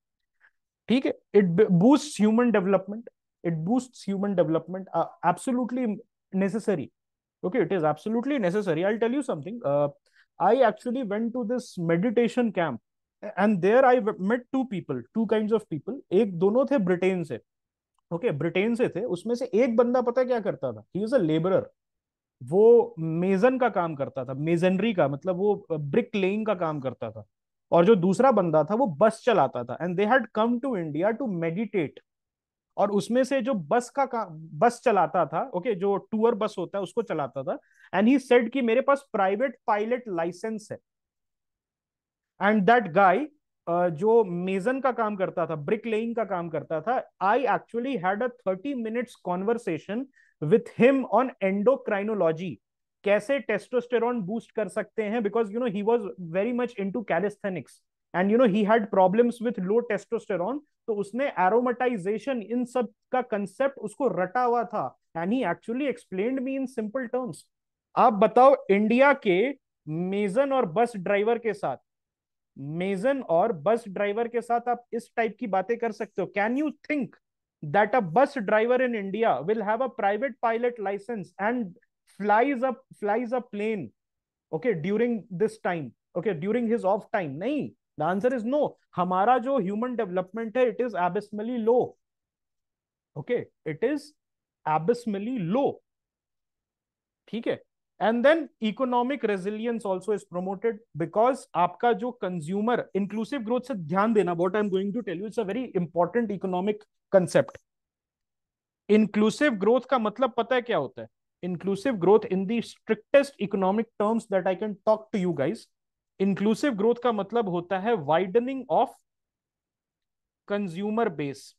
A: ठीक it boosts human development. It boosts human development. Development uh, absolutely necessary. okay it is absolutely necessary i'll tell you something uh, i actually went to this meditation camp and there I met two people two kind of people एक दोनों थे Britain से okay okay, Britain से थे उसमें से एक बंदा पता क्या करता था ही इज अ लेबरर वो मेजन का काम करता था मेजनरी का मतलब वो ब्रिक लेइंग का काम करता था और जो दूसरा बंदा था वो बस चलाता था and they had come to India to meditate और उसमें से जो बस का, काम बस चलाता था ओके okay, जो टूर बस होता है उसको चलाता था एंड ही सेड कि मेरे पास प्राइवेट पायलट लाइसेंस है एंड दैट गाय जो मेजन का काम करता था ब्रिक लेइंग का काम करता था I actually had a thirty minutes conversation with him on endocrinology कैसे टेस्टोस्टेरॉन बूस्ट कर सकते हैं because you know he was very much into calisthenics and you know he had problems with low testosterone तो उसने aromatisation इन सब का concept उसको रटा हुआ था and he actually explain me in simple terms आप बताओ इंडिया के मेजन और बस ड्राइवर के साथ मेजन और बस ड्राइवर के साथ आप इस टाइप की बातें कर सकते हो can you think that a bus driver in India will have a private pilot licence and flies a flies a plane okay during this time okay during his off time नहीं the answer is no हमारा जो human development है it is abysmally low okay it is abysmally low ठीक है and then economic resilience also is promoted because आपका जो consumer inclusive growth से ध्यान देना what I am going to tell you it's a very important economic concept inclusive growth का मतलब पता है क्या होता है inclusive growth in the strictest economic terms that I can talk to you guys inclusive growth का मतलब होता है widening of consumer base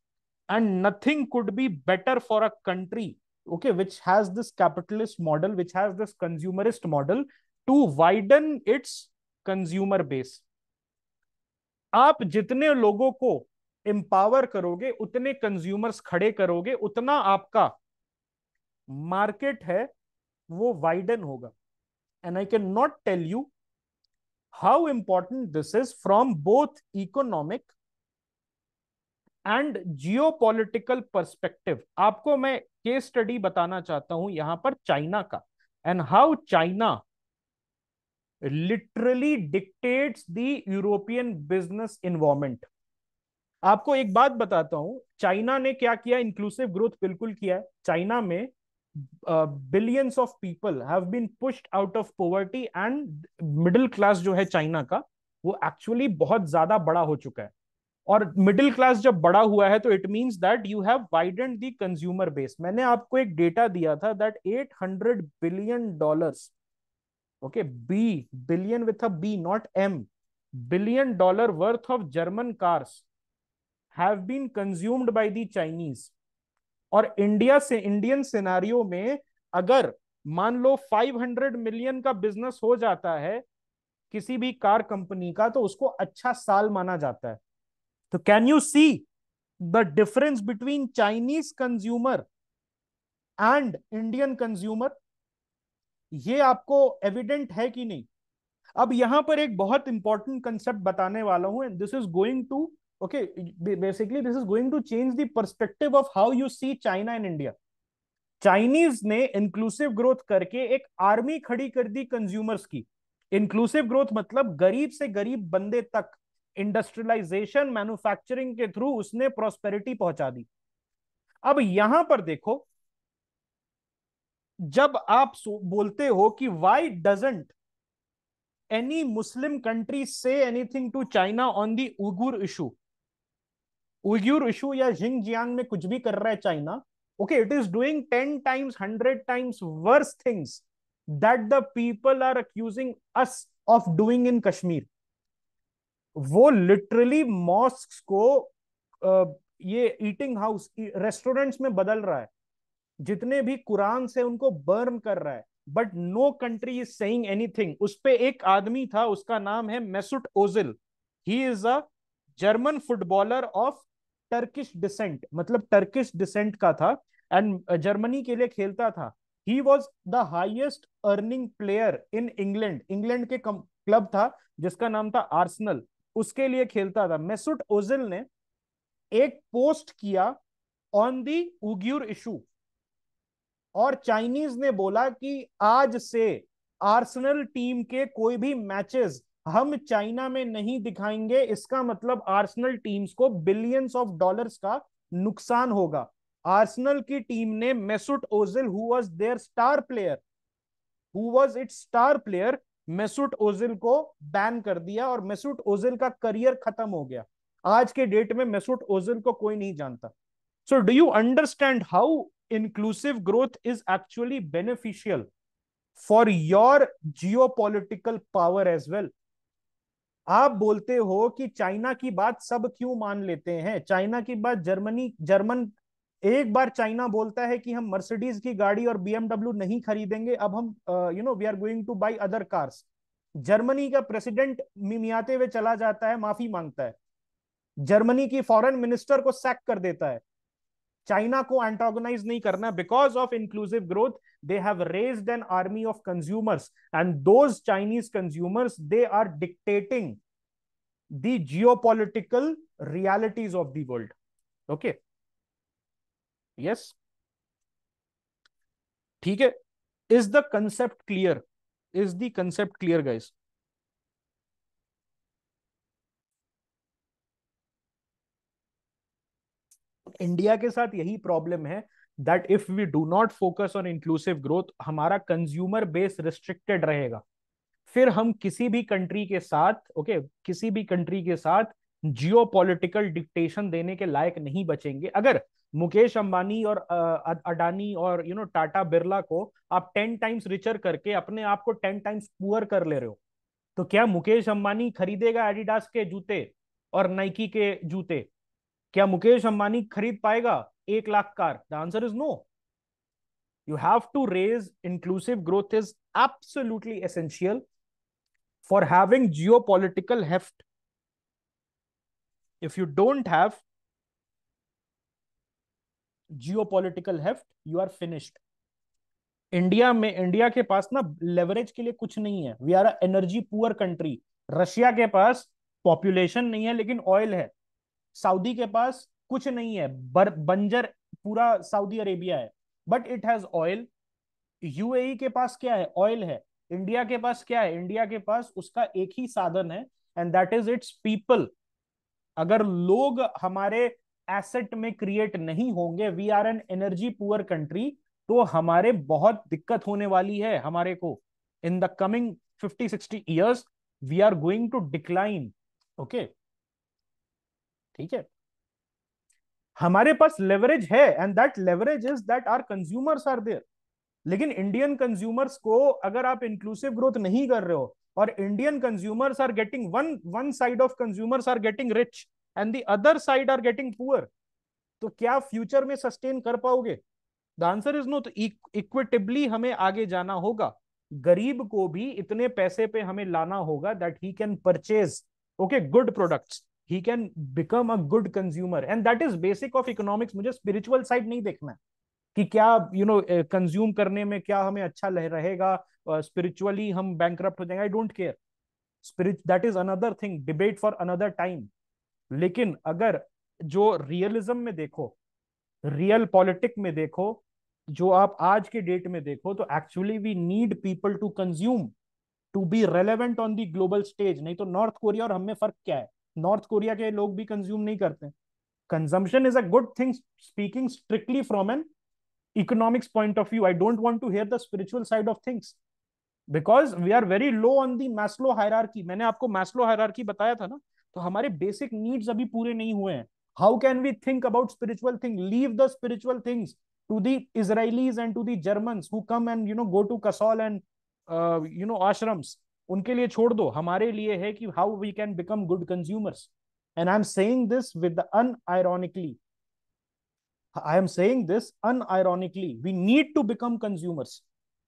A: and nothing could be better for a country okay which has this capitalist model which has this consumerist model to widen its consumer base आप जितने लोगों को empower करोगे उतने कंज्यूमर्स खड़े करोगे उतना आपका मार्केट है वो वाइडन होगा and I can not tell you how important this is from both economic and geopolitical perspective आपको मैं केस स्टडी बताना चाहता हूं यहां पर चाइना का and how China literally dictates the European business environment आपको एक बात बताता हूं चाइना ने क्या किया इंक्लूसिव ग्रोथ बिल्कुल किया है चाइना में billions of people have been pushed out of poverty and middle class जो है चाइना का वो एक्चुअली बहुत ज्यादा बड़ा हो चुका है और मिडिल क्लास जब बड़ा हुआ है तो it means that you have widen the consumer base मैंने आपको एक डेटा दिया था that 800 billion dollars okay B billion with a B not M billion dollar worth of German cars have been consumed by the Chinese और India से Indian scenario में अगर मान लो 500 मिलियन का बिजनेस हो जाता है किसी भी कार कंपनी का तो उसको अच्छा साल माना जाता है तो can you see the difference between Chinese consumer and Indian consumer ये आपको एविडेंट है कि नहीं अब यहां पर एक बहुत इंपॉर्टेंट कंसेप्ट बताने वाला हूं and this is going to okay basically this is going to change the perspective of how you see China and India Chinese ने इंक्लूसिव ग्रोथ करके एक आर्मी खड़ी कर दी कंज्यूमर्स की इंक्लूसिव ग्रोथ मतलब गरीब से गरीब बंदे तक इंडस्ट्रियलाइजेशन मैन्युफैक्चरिंग के थ्रू उसने प्रोस्पेरिटी पहुंचा दी अब यहां पर देखो जब आप बोलते हो कि why doesn't any Muslim country say anything to China on the Uyghur issue Uyghur issue या जिंग जियांग में कुछ भी कर रहा है China okay it is doing ten times hundred times worse things that the people are accusing us of doing in Kashmir वो literally mask को ये ईटिंग हाउस रेस्टोरेंट्स में बदल रहा है जितने भी कुरान से उनको बर्न कर रहा है but no country is saying anything उस पर एक आदमी था उसका नाम है Mesut Ozil he is a German footballer of Turkish descent मतलब टर्किश डिसेंट का था एंड जर्मनी के लिए खेलता था he was the highest earning player in England England के क्लब था जिसका नाम था आर्सनल उसके लिए खेलता था मेसुट ओजिल ने एक पोस्ट किया ऑन दी उग्यूर इशू और चाइनीज ने बोला कि आज से आर्सेनल टीम के कोई भी मैचेस हम चाइना में नहीं दिखाएंगे इसका मतलब आर्सेनल टीम्स को बिलियंस ऑफ डॉलर्स का नुकसान होगा आर्सेनल की टीम ने Mesut Ozil who was their star player who was its star player Mesut Ozil को बैन कर दिया और मेसुट ओजिल का करियर खत्म हो गया आज के डेट में मेसुट ओजिल को कोई नहीं जानता so do you understand how inclusive growth is actually beneficial for your geopolitical power as well आप बोलते हो कि चाइना की बात सब क्यों मान लेते हैं चाइना की बात जर्मनी जर्मन एक बार चाइना बोलता है कि हम मर्सिडीज की गाड़ी और बीएमडब्ल्यू नहीं खरीदेंगे अब हम you know we are going to buy other cars Germany का प्रेसिडेंट मिमियाते हुए चला जाता है माफी मांगता है जर्मनी की फॉरेन मिनिस्टर को सैक कर देता है चाइना को एंटोगनाइज नहीं करना because of inclusive growth they have raised an army of consumers and those Chinese consumers they are dictating the geopolitical realities of the world okay okay yes ठीक है is the concept clear is the concept clear guys India के साथ यही problem है that if we do not focus on inclusive growth हमारा consumer base restricted रहेगा फिर हम किसी भी कंट्री के साथ ओके okay, किसी भी कंट्री के साथ जियो डिक्टेशन देने के लायक नहीं बचेंगे अगर मुकेश अंबानी और अडानी और यू नो टाटा बिरला को आप टेन टाइम्स रिचर करके अपने आप को टेन टाइम्स पुअर कर ले रहे हो तो क्या मुकेश अंबानी खरीदेगा एडिडास के जूते और नाइकी के जूते क्या मुकेश अंबानी खरीद पाएगा एक lakh car the answer is no you have to raise inclusive growth is absolutely essential for having geopolitical heft if you don't have geopolitical heft you are finished India में इंडिया के पास ना लेवरेज के लिए कुछ नहीं है we are energy poor country Russia के पास पॉपुलेशन नहीं है लेकिन ऑयल है सऊदी के पास कुछ नहीं है बर, बंजर पूरा सऊदी अरेबिया है but it has oil UAE के पास क्या है ऑयल है इंडिया के पास क्या है इंडिया के पास उसका एक ही साधन है and that is its people अगर लोग हमारे एसेट में क्रिएट नहीं होंगे we are an energy poor country तो हमारे बहुत दिक्कत होने वाली है हमारे को in the coming fifty sixty years we are going to decline okay ठीक है हमारे पास लेवरेज है and that leverage is that our consumers are there लेकिन इंडियन कंज्यूमर्स को अगर आप इंक्लूसिव ग्रोथ नहीं कर रहे हो और Indian consumers are getting one one side of consumers are getting rich and the other side are getting poor तो क्या फ्यूचर में सस्टेन कर पाओगे द आंसर इज नो तो इक्विटेबली हमें आगे जाना होगा गरीब को भी इतने पैसे पे हमें लाना होगा that he can purchase okay good products he can become a good consumer and that is basic of economics मुझे स्पिरिचुअल साइड नहीं देखना है कि क्या यू नो कंज्यूम करने में क्या हमें अच्छा रहेगा स्पिरिचुअली uh, हम बैंक हो जाएंगे I don't care spirit that is another thing debate for another time लेकिन अगर जो रियलिज्म में देखो रियल पॉलिटिक में देखो जो आप आज के डेट में देखो तो actually we need people to consume to be relevant on the global stage नहीं तो नॉर्थ कोरिया और हमें फर्क क्या है नॉर्थ कोरिया के लोग भी कंज्यूम नहीं करते consumption is a good thing speaking strictly from an economics point of view I don't want to hear the spiritual side of things because we are very low on the Maslow hierarchy मैंने आपको Maslow hierarchy बताया था ना तो हमारे basic needs अभी पूरे नहीं हुए हैं how can we think about spiritual thing leave the spiritual things to the Israelis and to the Germans who come and you know go to Kasol and you know ashrams उनके लिए छोड़ दो हमारे लिए है कि how we can become good consumers and I am saying this with unironically I am saying this unironically we need to become consumers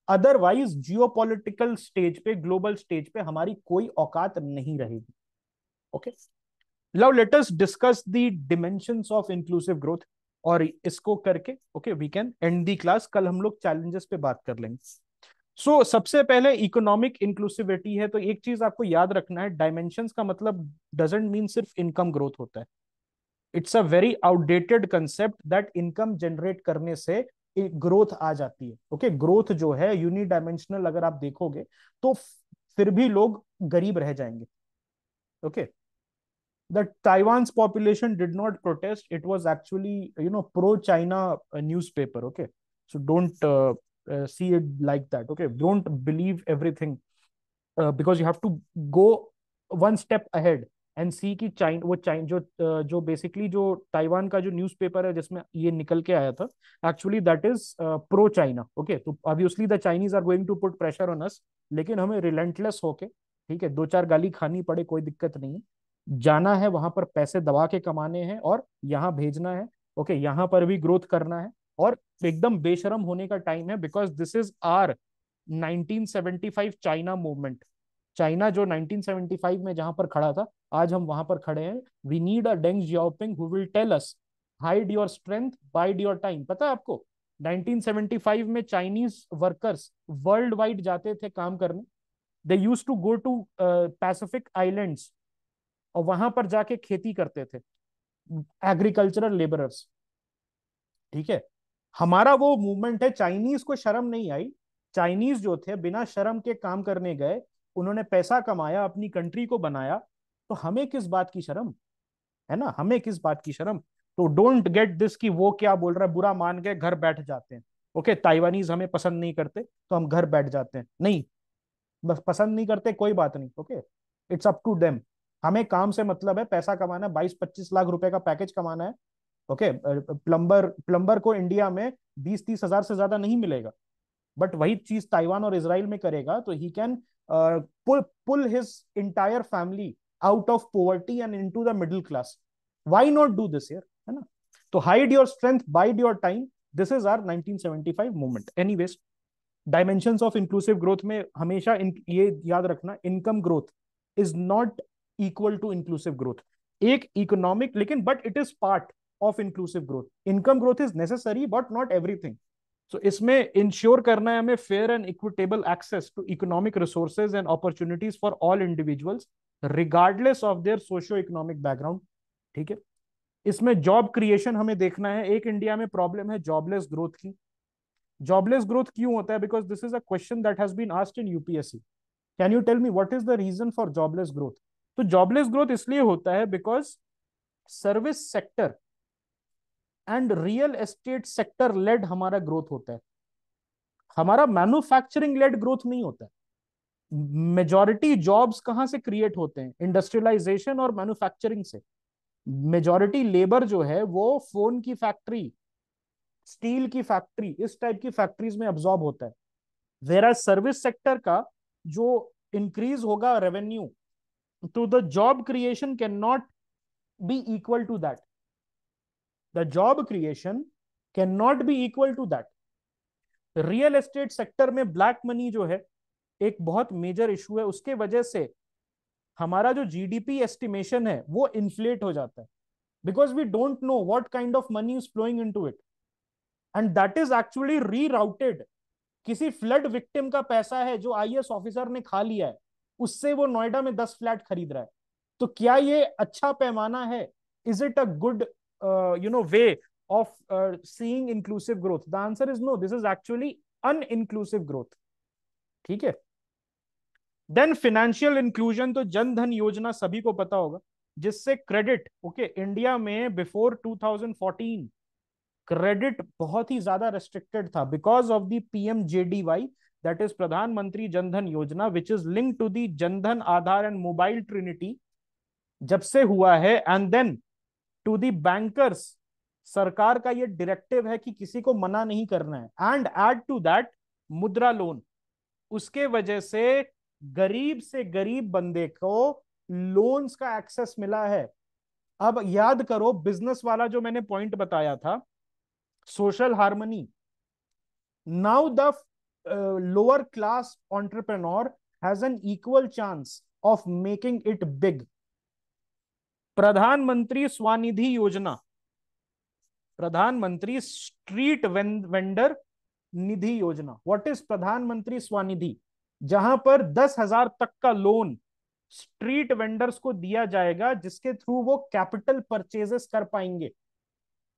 A: otherwise geopolitical stage पे global stage पे हमारी कोई औकात नहीं रहेगी okay love let discuss the dimension of inclusive growth और इसको करके okay we can end the class कल हम लोग चैलेंजेस पे बात कर लेंगे सो so, सबसे पहले इकोनॉमिक इंक्लूसिविटी है तो एक चीज आपको याद रखना है डायमेंशन का मतलब डजेंट मीन सिर्फ इनकम ग्रोथ होता है it's a very outdated concept that income generate करने से एक ग्रोथ आ जाती है ओके okay? ग्रोथ जो है यूनि डायमेंशनल अगर आप देखोगे तो फिर भी लोग गरीब रह जाएंगे okay okay? that Taiwan's population did not protest. It was actually, you know, pro-China newspaper. Okay, so don't uh, uh, see it like that. Okay, don't believe everything uh, because you have to go one step ahead and see and see की चाइन वो चाइन जो जो basically जो Taiwan का जो newspaper है जिसमें ये निकल के आया था actually that is pro China okay तो obviously the Chinese are going to put pressure on us लेकिन हमें रिलेंटलेस होके theek hai do char gali khani pade koi dikkat nahi hai जाना है वहां पर पैसे दबा के कमाने हैं और यहाँ भेजना है ओके यहाँ पर भी ग्रोथ करना है और एकदम बेशरम होने का टाइम है because this is our 1975 China movement China जो 1975 में जहां पर खड़ा था आज हम वहां पर खड़े हैं we need a Deng Xiaoping who will tell us hide your strength bide your time पता है आपको 1975 में चाइनीज वर्कर्स वर्ल्ड वाइड जाते थे काम करने they used to go to Pacific Islands और वहां पर जाके खेती करते थे एग्रीकल्चरल लेबरर्स ठीक है हमारा वो मूवमेंट है चाइनीज को शर्म नहीं आई चाइनीज जो थे बिना शर्म के काम करने गए उन्होंने पैसा कमाया अपनी कंट्री को बनाया तो हमें किस बात की शर्म है ना हमें किस बात की शर्म तो डोंट गेट दिस कि वो क्या बोल रहा है बुरा मान के घर बैठ जाते हैं ओके okay, ताइवानीज हमें पसंद नहीं करते तो हम घर बैठ जाते हैं नहीं बस पसंद नहीं करते कोई बात नहीं okay it's up to them हमें काम से मतलब है पैसा कमाना है बाईस पच्चीस लाख रुपए का पैकेज कमाना है ओके प्लम्बर प्लम्बर को इंडिया में बीस तीस हजार से ज्यादा नहीं मिलेगा बट वही चीज ताइवान और इसराइल में करेगा तो he can pull pull his entire family out of poverty and into the middle class why not do this year है ना तो hide your strength bide your time this is our 1975 movement anyways dimension of inclusive growth में हमेशा ये याद रखना income growth is not equal to inclusive growth एक economic लेकिन but it is part of inclusive growth income growth is necessary but not everything so इसमें ensure करना है हमें fair and equitable access to economic resources and opportunities for all individuals regardless of their socioeconomic background ठीक है इसमें job creation हमें देखना है एक इंडिया में प्रॉब्लम है जॉबलेस ग्रोथ की जॉबलेस ग्रोथ क्यों होता है because this is a question that has been asked in UPSC can you tell me what is the reason for jobless growth तो जॉबलेस ग्रोथ इसलिए होता है because service sector and real estate sector led हमारा growth होता है हमारा manufacturing led growth नहीं होता मेजॉरिटी जॉब्स कहां से क्रिएट होते हैं इंडस्ट्रियलाइजेशन और मैन्युफैक्चरिंग से मेजॉरिटी लेबर जो है वो फोन की फैक्ट्री स्टील की फैक्ट्री इस टाइप की फैक्ट्रीज में अब्जॉर्ब होता है वेरा सर्विस सेक्टर का जो इंक्रीज होगा revenue the job creation can not be equal to that the job creation can not be equal to that real estate sector में ब्लैक मनी जो है एक बहुत मेजर इशू है उसके वजह से हमारा जो जीडीपी एस्टिमेशन है वो इन्फ्लेट हो जाता है because we don't know what kind of money is flowing into it and that is actually rerouted किसी फ्लड विक्टिम का पैसा है जो आईएएस ऑफिसर ने खा लिया है उससे वो नोएडा में दस फ्लैट खरीद रहा है तो क्या ये अच्छा पैमाना है is it a good you know way of seeing inclusive growth the answer is no this is actually uninclusive growth ठीक है देन फिनेंशियल इंक्लूजन तो जन धन योजना सभी को पता होगा जिससे क्रेडिट ओके okay, इंडिया में बिफोर 2014 क्रेडिट बहुत ही ज्यादा रेस्ट्रिक्टेड था because of the why that is Pradhan Mantri Jan Dhan Yojana which is link to the Jan Dhan Aadhaar and mobile trinity जब से हुआ है and then to the bankers सरकार का यह डायरेक्टिव है कि किसी को मना नहीं करना है and add to that Mudra loan उसके वजह से गरीब से गरीब बंदे को लोन्स का एक्सेस मिला है अब याद करो बिजनेस वाला जो मैंने पॉइंट बताया था social harmony now the lower uh, class entrepreneur has an equal chance of making it big Pradhan Mantri Svanidhi योजना प्रधानमंत्री स्ट्रीट वेंडर निधि योजना व्हाट इज प्रधानमंत्री स्वानिधि जहां पर दस हजार तक का लोन स्ट्रीट वेंडर्स को दिया जाएगा जिसके थ्रू वो कैपिटल परचेजेस कर पाएंगे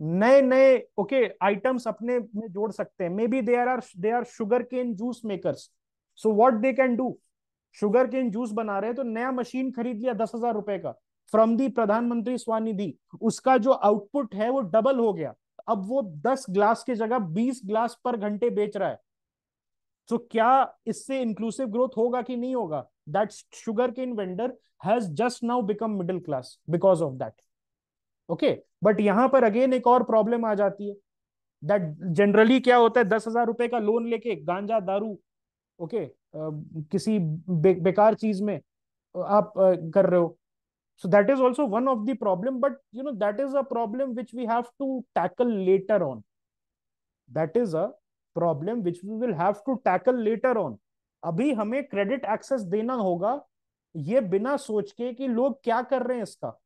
A: नए नए ओके आइटम्स अपने में जोड़ सकते हैं maybe they are they are sugarcane juice makers so what they can do sugarcane juice बना रहे हैं तो नया मशीन खरीद लिया दस हजार रुपए का फ्रॉम दी प्रधानमंत्री स्वानिधि उसका जो आउटपुट है वो डबल हो गया अब वो दस ग्लास की जगह बीस ग्लास पर घंटे बेच रहा है तो so, क्या इससे इंक्लूसिव ग्रोथ होगा कि नहीं होगा that sugarcane vendor has just now become middle class because of that okay but यहाँ पर अगेन एक और प्रॉब्लम आ जाती है दैट जनरली क्या होता है दस हजार रुपए का लोन लेके गांजा दारू ओके किसी बे, बेकार चीज में आप आ, कर रहे हो so that is also one of the problem but you know that is a problem which we have to tackle later on that is a problem which we will have to tackle later on अभी हमें credit access देना होगा ये बिना सोच के कि लोग क्या कर रहे हैं इसका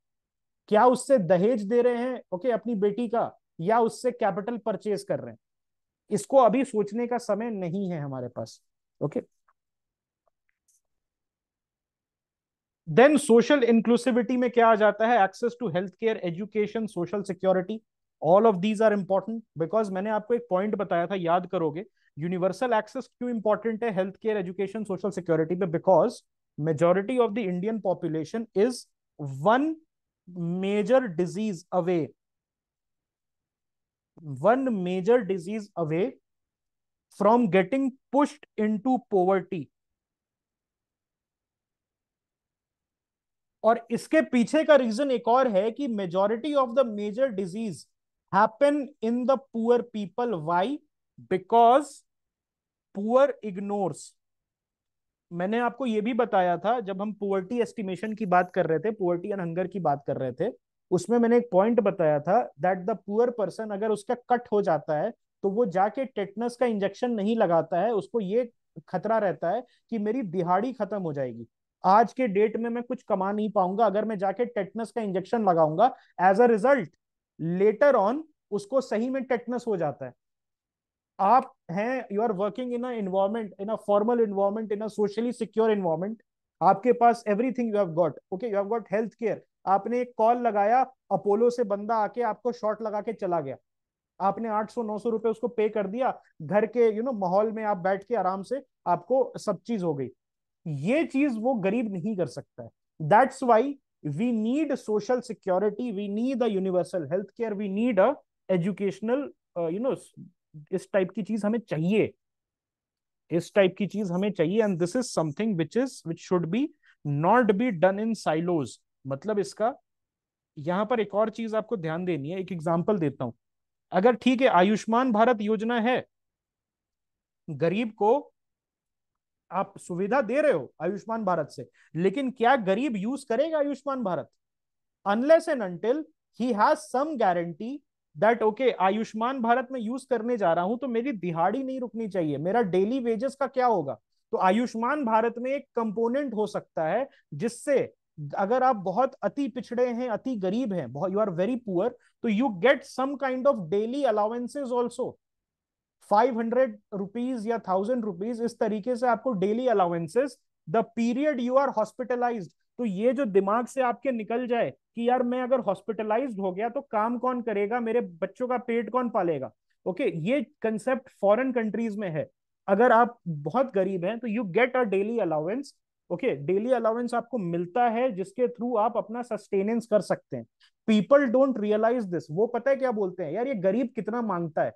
A: क्या उससे दहेज दे रहे हैं ओके अपनी बेटी का या उससे कैपिटल परचेज कर रहे हैं इसको अभी सोचने का समय नहीं है हमारे पास ओके देन सोशल इंक्लूसिविटी में क्या आ जाता है access to health care education social security all of these are important because मैंने आपको एक पॉइंट बताया था याद करोगे यूनिवर्सल एक्सेस क्यों इंपॉर्टेंट है health care education social security में because majority of the Indian population is one major disease away one major disease away from getting pushed into poverty और इसके पीछे का रीजन एक और है कि majority of the major disease happen in the poor people why because poor ignores मैंने आपको ये भी बताया था जब हम पुअर्टी एस्टिमेशन की बात कर रहे थे पुअर्टी एंड हंगर की बात कर रहे थे उसमें मैंने एक पॉइंट बताया था दैट द पुअर पर्सन अगर उसका कट हो जाता है तो वो जाके टेटनस का इंजेक्शन नहीं लगाता है उसको ये खतरा रहता है कि मेरी दिहाड़ी खत्म हो जाएगी आज के डेट में मैं कुछ कमा नहीं पाऊंगा अगर मैं जाके टेटनस का इंजेक्शन लगाऊंगा as a result later on उसको सही में टेटनस हो जाता है आप हैं you are working in environment in a formal environment in a socially secure environment आपके पास everything you have got okay you have got health care आपने एक कॉल लगाया अपोलो से बंदा आके आपको शॉर्ट लगा के चला गया आपने 800 900 रुपए उसको पे कर दिया घर के यू नो माहौल में आप बैठ के आराम से आपको सब चीज हो गई ये चीज वो गरीब नहीं कर सकता है that's why we need social security we need a universal health care we need a educational you know इस टाइप की चीज हमें चाहिए इस टाइप की चीज हमें चाहिए and this is something which is which should be not be done in silos मतलब इसका यहां पर एक और चीज आपको ध्यान देनी है एक एग्जाम्पल देता हूं अगर ठीक है आयुष्मान भारत योजना है गरीब को आप सुविधा दे रहे हो आयुष्मान भारत से लेकिन क्या गरीब यूज करेगा Ayushman Bharat unless and until he has some guarantee that okay Ayushman Bharat में यूज करने जा रहा हूं तो मेरी दिहाड़ी नहीं रुकनी चाहिए मेरा डेली वेजेस का क्या होगा तो आयुष्मान भारत में एक कंपोनेंट हो सकता है जिससे अगर आप बहुत अति पिछड़े हैं अति गरीब हैं यू आर वेरी पुअर तो you get some kind of daily allowances also five hundred rupees या थाउजेंड रुपीज इस तरीके से आपको daily allowances the period you are hospitalize तो ये जो दिमाग से आपके निकल जाए कि यार मैं अगर हॉस्पिटलाइज हो गया तो काम कौन करेगा मेरे बच्चों का पेट कौन पालेगा ओके okay, ये कंसेप्ट फॉरेन कंट्रीज में है अगर आप बहुत गरीब हैं तो you get a daily allowance okay daily allowance आपको मिलता है जिसके थ्रू आप अपना सस्टेनेंस कर सकते हैं पीपल डोंट रियलाइज दिस वो पता है क्या बोलते हैं यार ये गरीब कितना मांगता है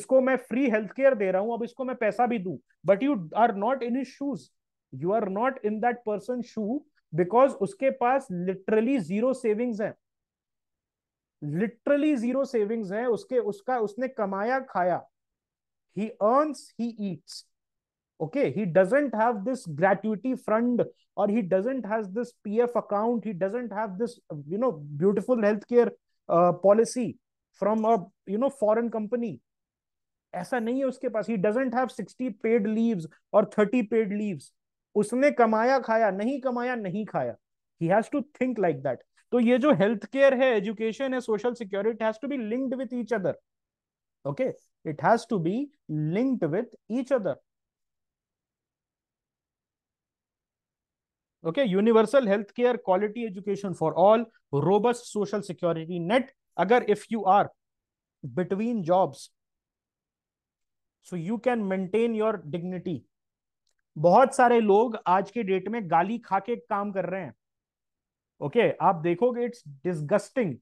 A: इसको मैं फ्री हेल्थ केयर दे रहा हूं अब इसको मैं पैसा भी दू but you are not in shoes you are not in that person shoe because उसके पास लिटरली जीरो सेविंग्स है लिटरली जीरो सेविंग्स है उसके उसका उसने कमाया खाया he earns he eats okay he doesn't have this gratuity fund और he doesn't has this P F account he doesn't have this you know beautiful health care policy from a you know foreign company ऐसा नहीं है उसके पास he doesn't have sixty paid leave और thirty paid leaves उसने कमाया खाया नहीं कमाया नहीं खाया he has to think like that तो ये जो हेल्थ केयर है एजुकेशन है social security has to be linked with each other okay it has to be linked with each other okay universal health care quality education for all robust social security net अगर if you are between jobs so you can maintain your dignity बहुत सारे लोग आज के date में गाली खा के काम कर रहे हैं ओके okay, आप देखोगे it's disgusting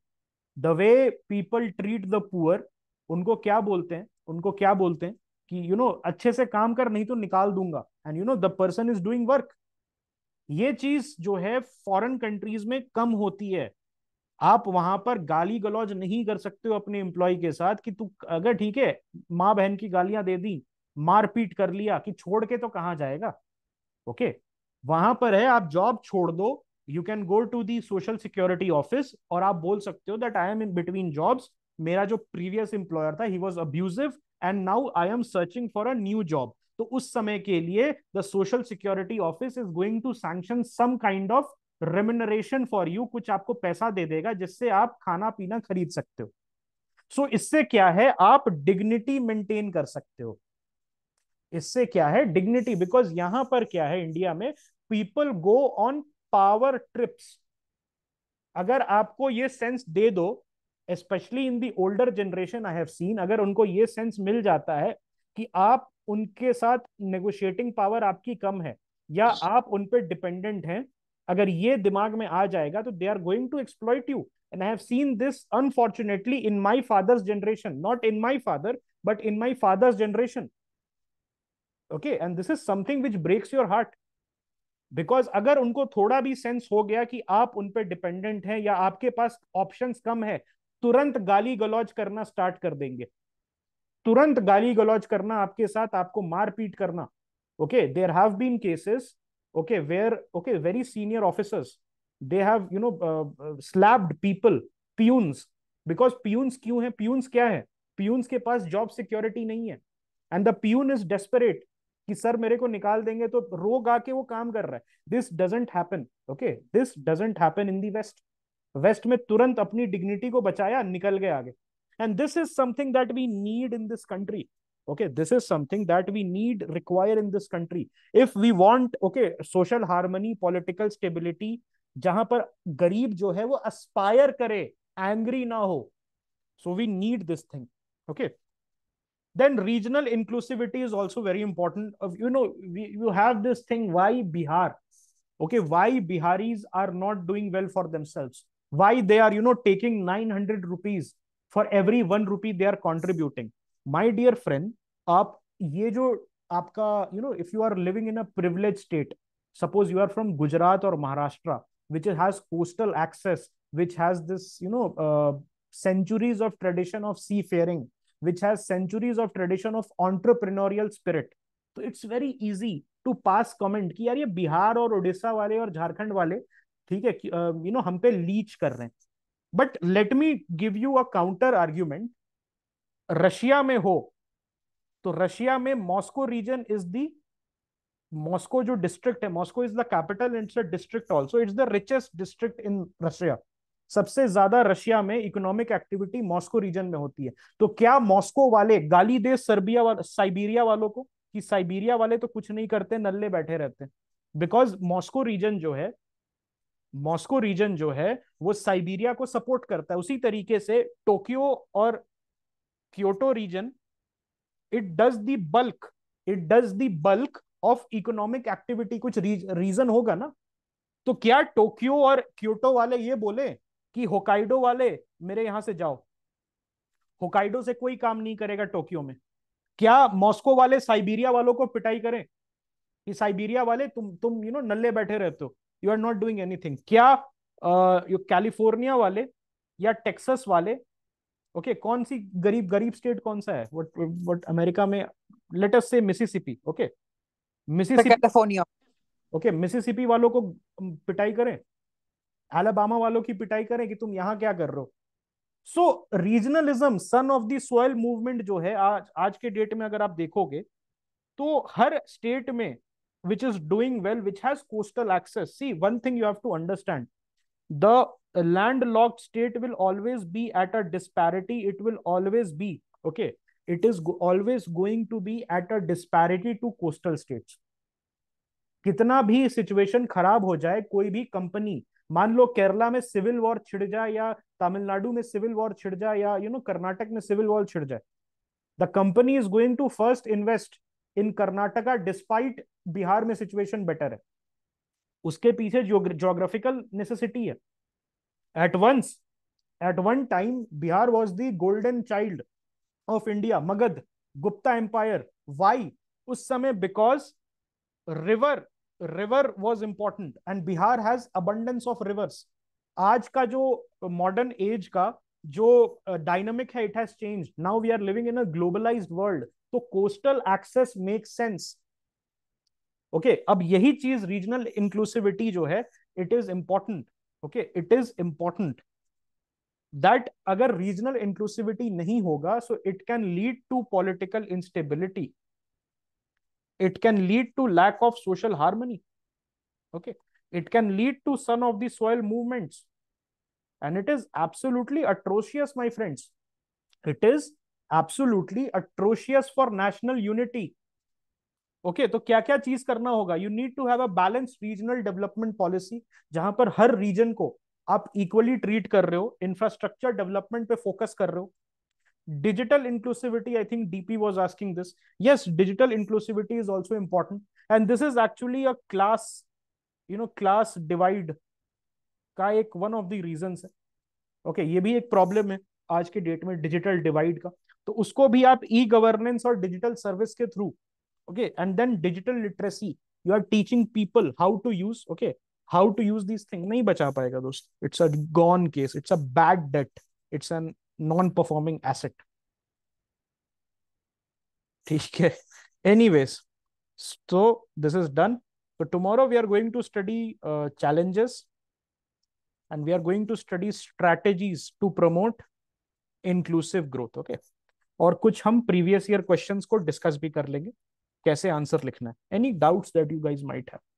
A: the way people treat the poor उनको क्या बोलते हैं उनको क्या बोलते हैं कि यू you नो know, अच्छे से काम कर नहीं तो निकाल दूंगा and you know the person is doing work ये चीज जो है फॉरेन कंट्रीज में कम होती है आप वहां पर गाली गलौज नहीं कर सकते हो अपने एम्प्लॉय के साथ कि तू अगर ठीक है माँ बहन की गालियां दे दी मारपीट कर लिया कि छोड़ के तो कहाँ जाएगा ओके वहां पर है आप जॉब छोड़ दो you can go to the social security office और आप बोल सकते हो that I am in between jobs मेरा जो प्रीवियस एम्प्लॉयर था he was abusive and now I am searching for a new job तो उस समय के लिए the social security office is going to sanction some kind of remuneration for you कुछ आपको पैसा दे देगा जिससे आप खाना पीना खरीद सकते हो सो so, इससे क्या है आप डिग्निटी मेंटेन कर सकते हो इससे क्या है डिग्निटी बिकॉज यहां पर क्या है इंडिया में people go on power trips अगर आपको ये सेंस दे दो specially in the older generation I have seen अगर उनको ये सेंस मिल जाता है कि आप उनके साथ नेगोशिएटिंग पावर आपकी कम है या आप उन पर डिपेंडेंट हैं अगर ये दिमाग में आ जाएगा तो they are going to exploit you and I have seen this unfortunately in my father's generation not in my father but in my father's generation okay and this is something which breaks your heart because अगर उनको थोड़ा भी sense हो गया कि आप उन पर डिपेंडेंट हैं या आपके पास ऑप्शंस कम है तुरंत गाली गलौज करना स्टार्ट कर देंगे तुरंत गाली गलौज करना आपके साथ आपको मारपीट करना okay there have been cases okay where okay very senior officers they have you know slapped people peons because peons क्यों है प्यून्स क्या है प्यून्स के पास जॉब सिक्योरिटी नहीं है and the peon is desperate कि सर मेरे को निकाल देंगे तो रो गा के वो काम कर रहा है this doesn't happen okay this doesn't happen in the West West में तुरंत अपनी डिग्निटी को बचाया निकल गए आगे and this is something that we need in this country okay this is something that we need require in this country if we want okay social harmony political stability जहां पर गरीब जो है वो अस्पायर करे एंग्री ना हो so we need this thing okay then regional inclusivity is also very important of uh, you know we, you have this thing why bihar okay why biharis are not doing well for themselves why they are you know taking 900 rupees for every 1 rupee they are contributing my dear friend aap ye jo aapka you know if you are living in a privileged state suppose you are from gujarat or maharashtra which has coastal access which has this you know uh, centuries of tradition of seafaring which has centuries of tradition of entrepreneurial spirit तो it's very easy to pass comment कि यार ये बिहार और उड़ीसा वाले और झारखंड वाले ठीक है यू नो हम पे लीच कर रहे हैं but let me give you a counter argument Russia में हो तो रशिया में Moscow region is the Moscow जो डिस्ट्रिक्ट है Moscow is the capital it's a district also it's the richest district in Russia सबसे ज्यादा रशिया में economic activity Moscow reason में होती है तो क्या मॉस्को वाले गाली दे सर्बिया वा, साइबेरिया वालों को कि साइबीरिया वाले तो कुछ नहीं करते नल्ले बैठे रहते बिकॉज मॉस्को रीजन जो है मॉस्को रीजन जो है वो साइबीरिया को सपोर्ट करता है उसी तरीके से टोक्यो और Kyoto region it does the bulk it does the bulk of economic activity कुछ रीजन होगा ना तो क्या टोक्यो और क्योटो वाले ये बोले कि होकाइडो वाले मेरे यहां से जाओ होकाइडो से कोई काम नहीं करेगा टोक्यो में क्या मॉस्को वाले साइबीरिया वालों को पिटाई करें कि साइबेरिया वाले तुम तुम यू नो नल्ले बैठे रहते हो you are not doing anything क्या यू कैलिफोर्निया वाले या टेक्सस वाले ओके okay, कौन सी गरीब गरीब स्टेट कौन सा है व्हाट व्हाट अमेरिका में let us say Mississippi okay Mississippi तो कैलिफोर्निया ओके मिसिसिपी वालों को पिटाई करें एलाबामा वालों की पिटाई करें कि तुम यहाँ क्या कर रहे हो so regionalism son of the movement जो है आज आज के डेट में अगर आप देखोगे तो हर स्टेट में which is doing well which has coastal access see one thing you have to understand the landlocked state will always be at a disparity it will always be okay it is always going to be at a disparity to coastal states कितना भी situation खराब हो जाए कोई भी company मान लो केरला में civil war छिड़ जाए या तमिलनाडु में सिविल वॉर छिड़ जाए या यू नो कर्नाटक में सिविल वॉर छिड़ जाए the company is going to first invest in Karnataka despite Bihar में सिचुएशन बेटर है उसके पीछे जोग्राफिकल नेसेसिटी है at once at one time Bihar was the golden child of India Magadha Gupta empire why उस समय because river river was important and Bihar has abundance of rivers आज का जो मॉडर्न एज का जो डायनामिक uh, है it has change now we are living in a globalize world तो coastal access make sense okay अब यही चीज रीजनल इंक्लूसिविटी जो है it is important okay it is important that अगर रीजनल इंक्लूसिविटी नहीं होगा so it can lead to political instability it can lead to lack of social harmony okay it can lead to son of the soil movements and it is absolutely atrocious my friends it is absolutely atrocious for national unity okay okay, तो क्या क्या चीज करना होगा you need to have a balance regional development policy जहां पर हर reason को आप इक्वली ट्रीट कर रहे हो इंफ्रास्ट्रक्चर डेवलपमेंट पे फोकस कर रहे हो digital inclusivity i think dp was asking this yes digital inclusivity is also important and this is actually a class you know class divide ka ek one of the reasons okay ye bhi ek problem hai aaj ke date mein digital divide ka to usko bhi aap e governance or digital service ke through okay and then digital literacy you are teaching people how to use okay how to use these things nahi bacha payega dost it's a gone case it's a bad debt it's an non-performing asset anyways so this is done so tomorrow we are going to study uh, challenges and we are going to study strategies to promote inclusive growth okay Or, कुछ हम previous year questions को discuss भी कर लेंगे कैसे answer लिखना any doubts that you guys might have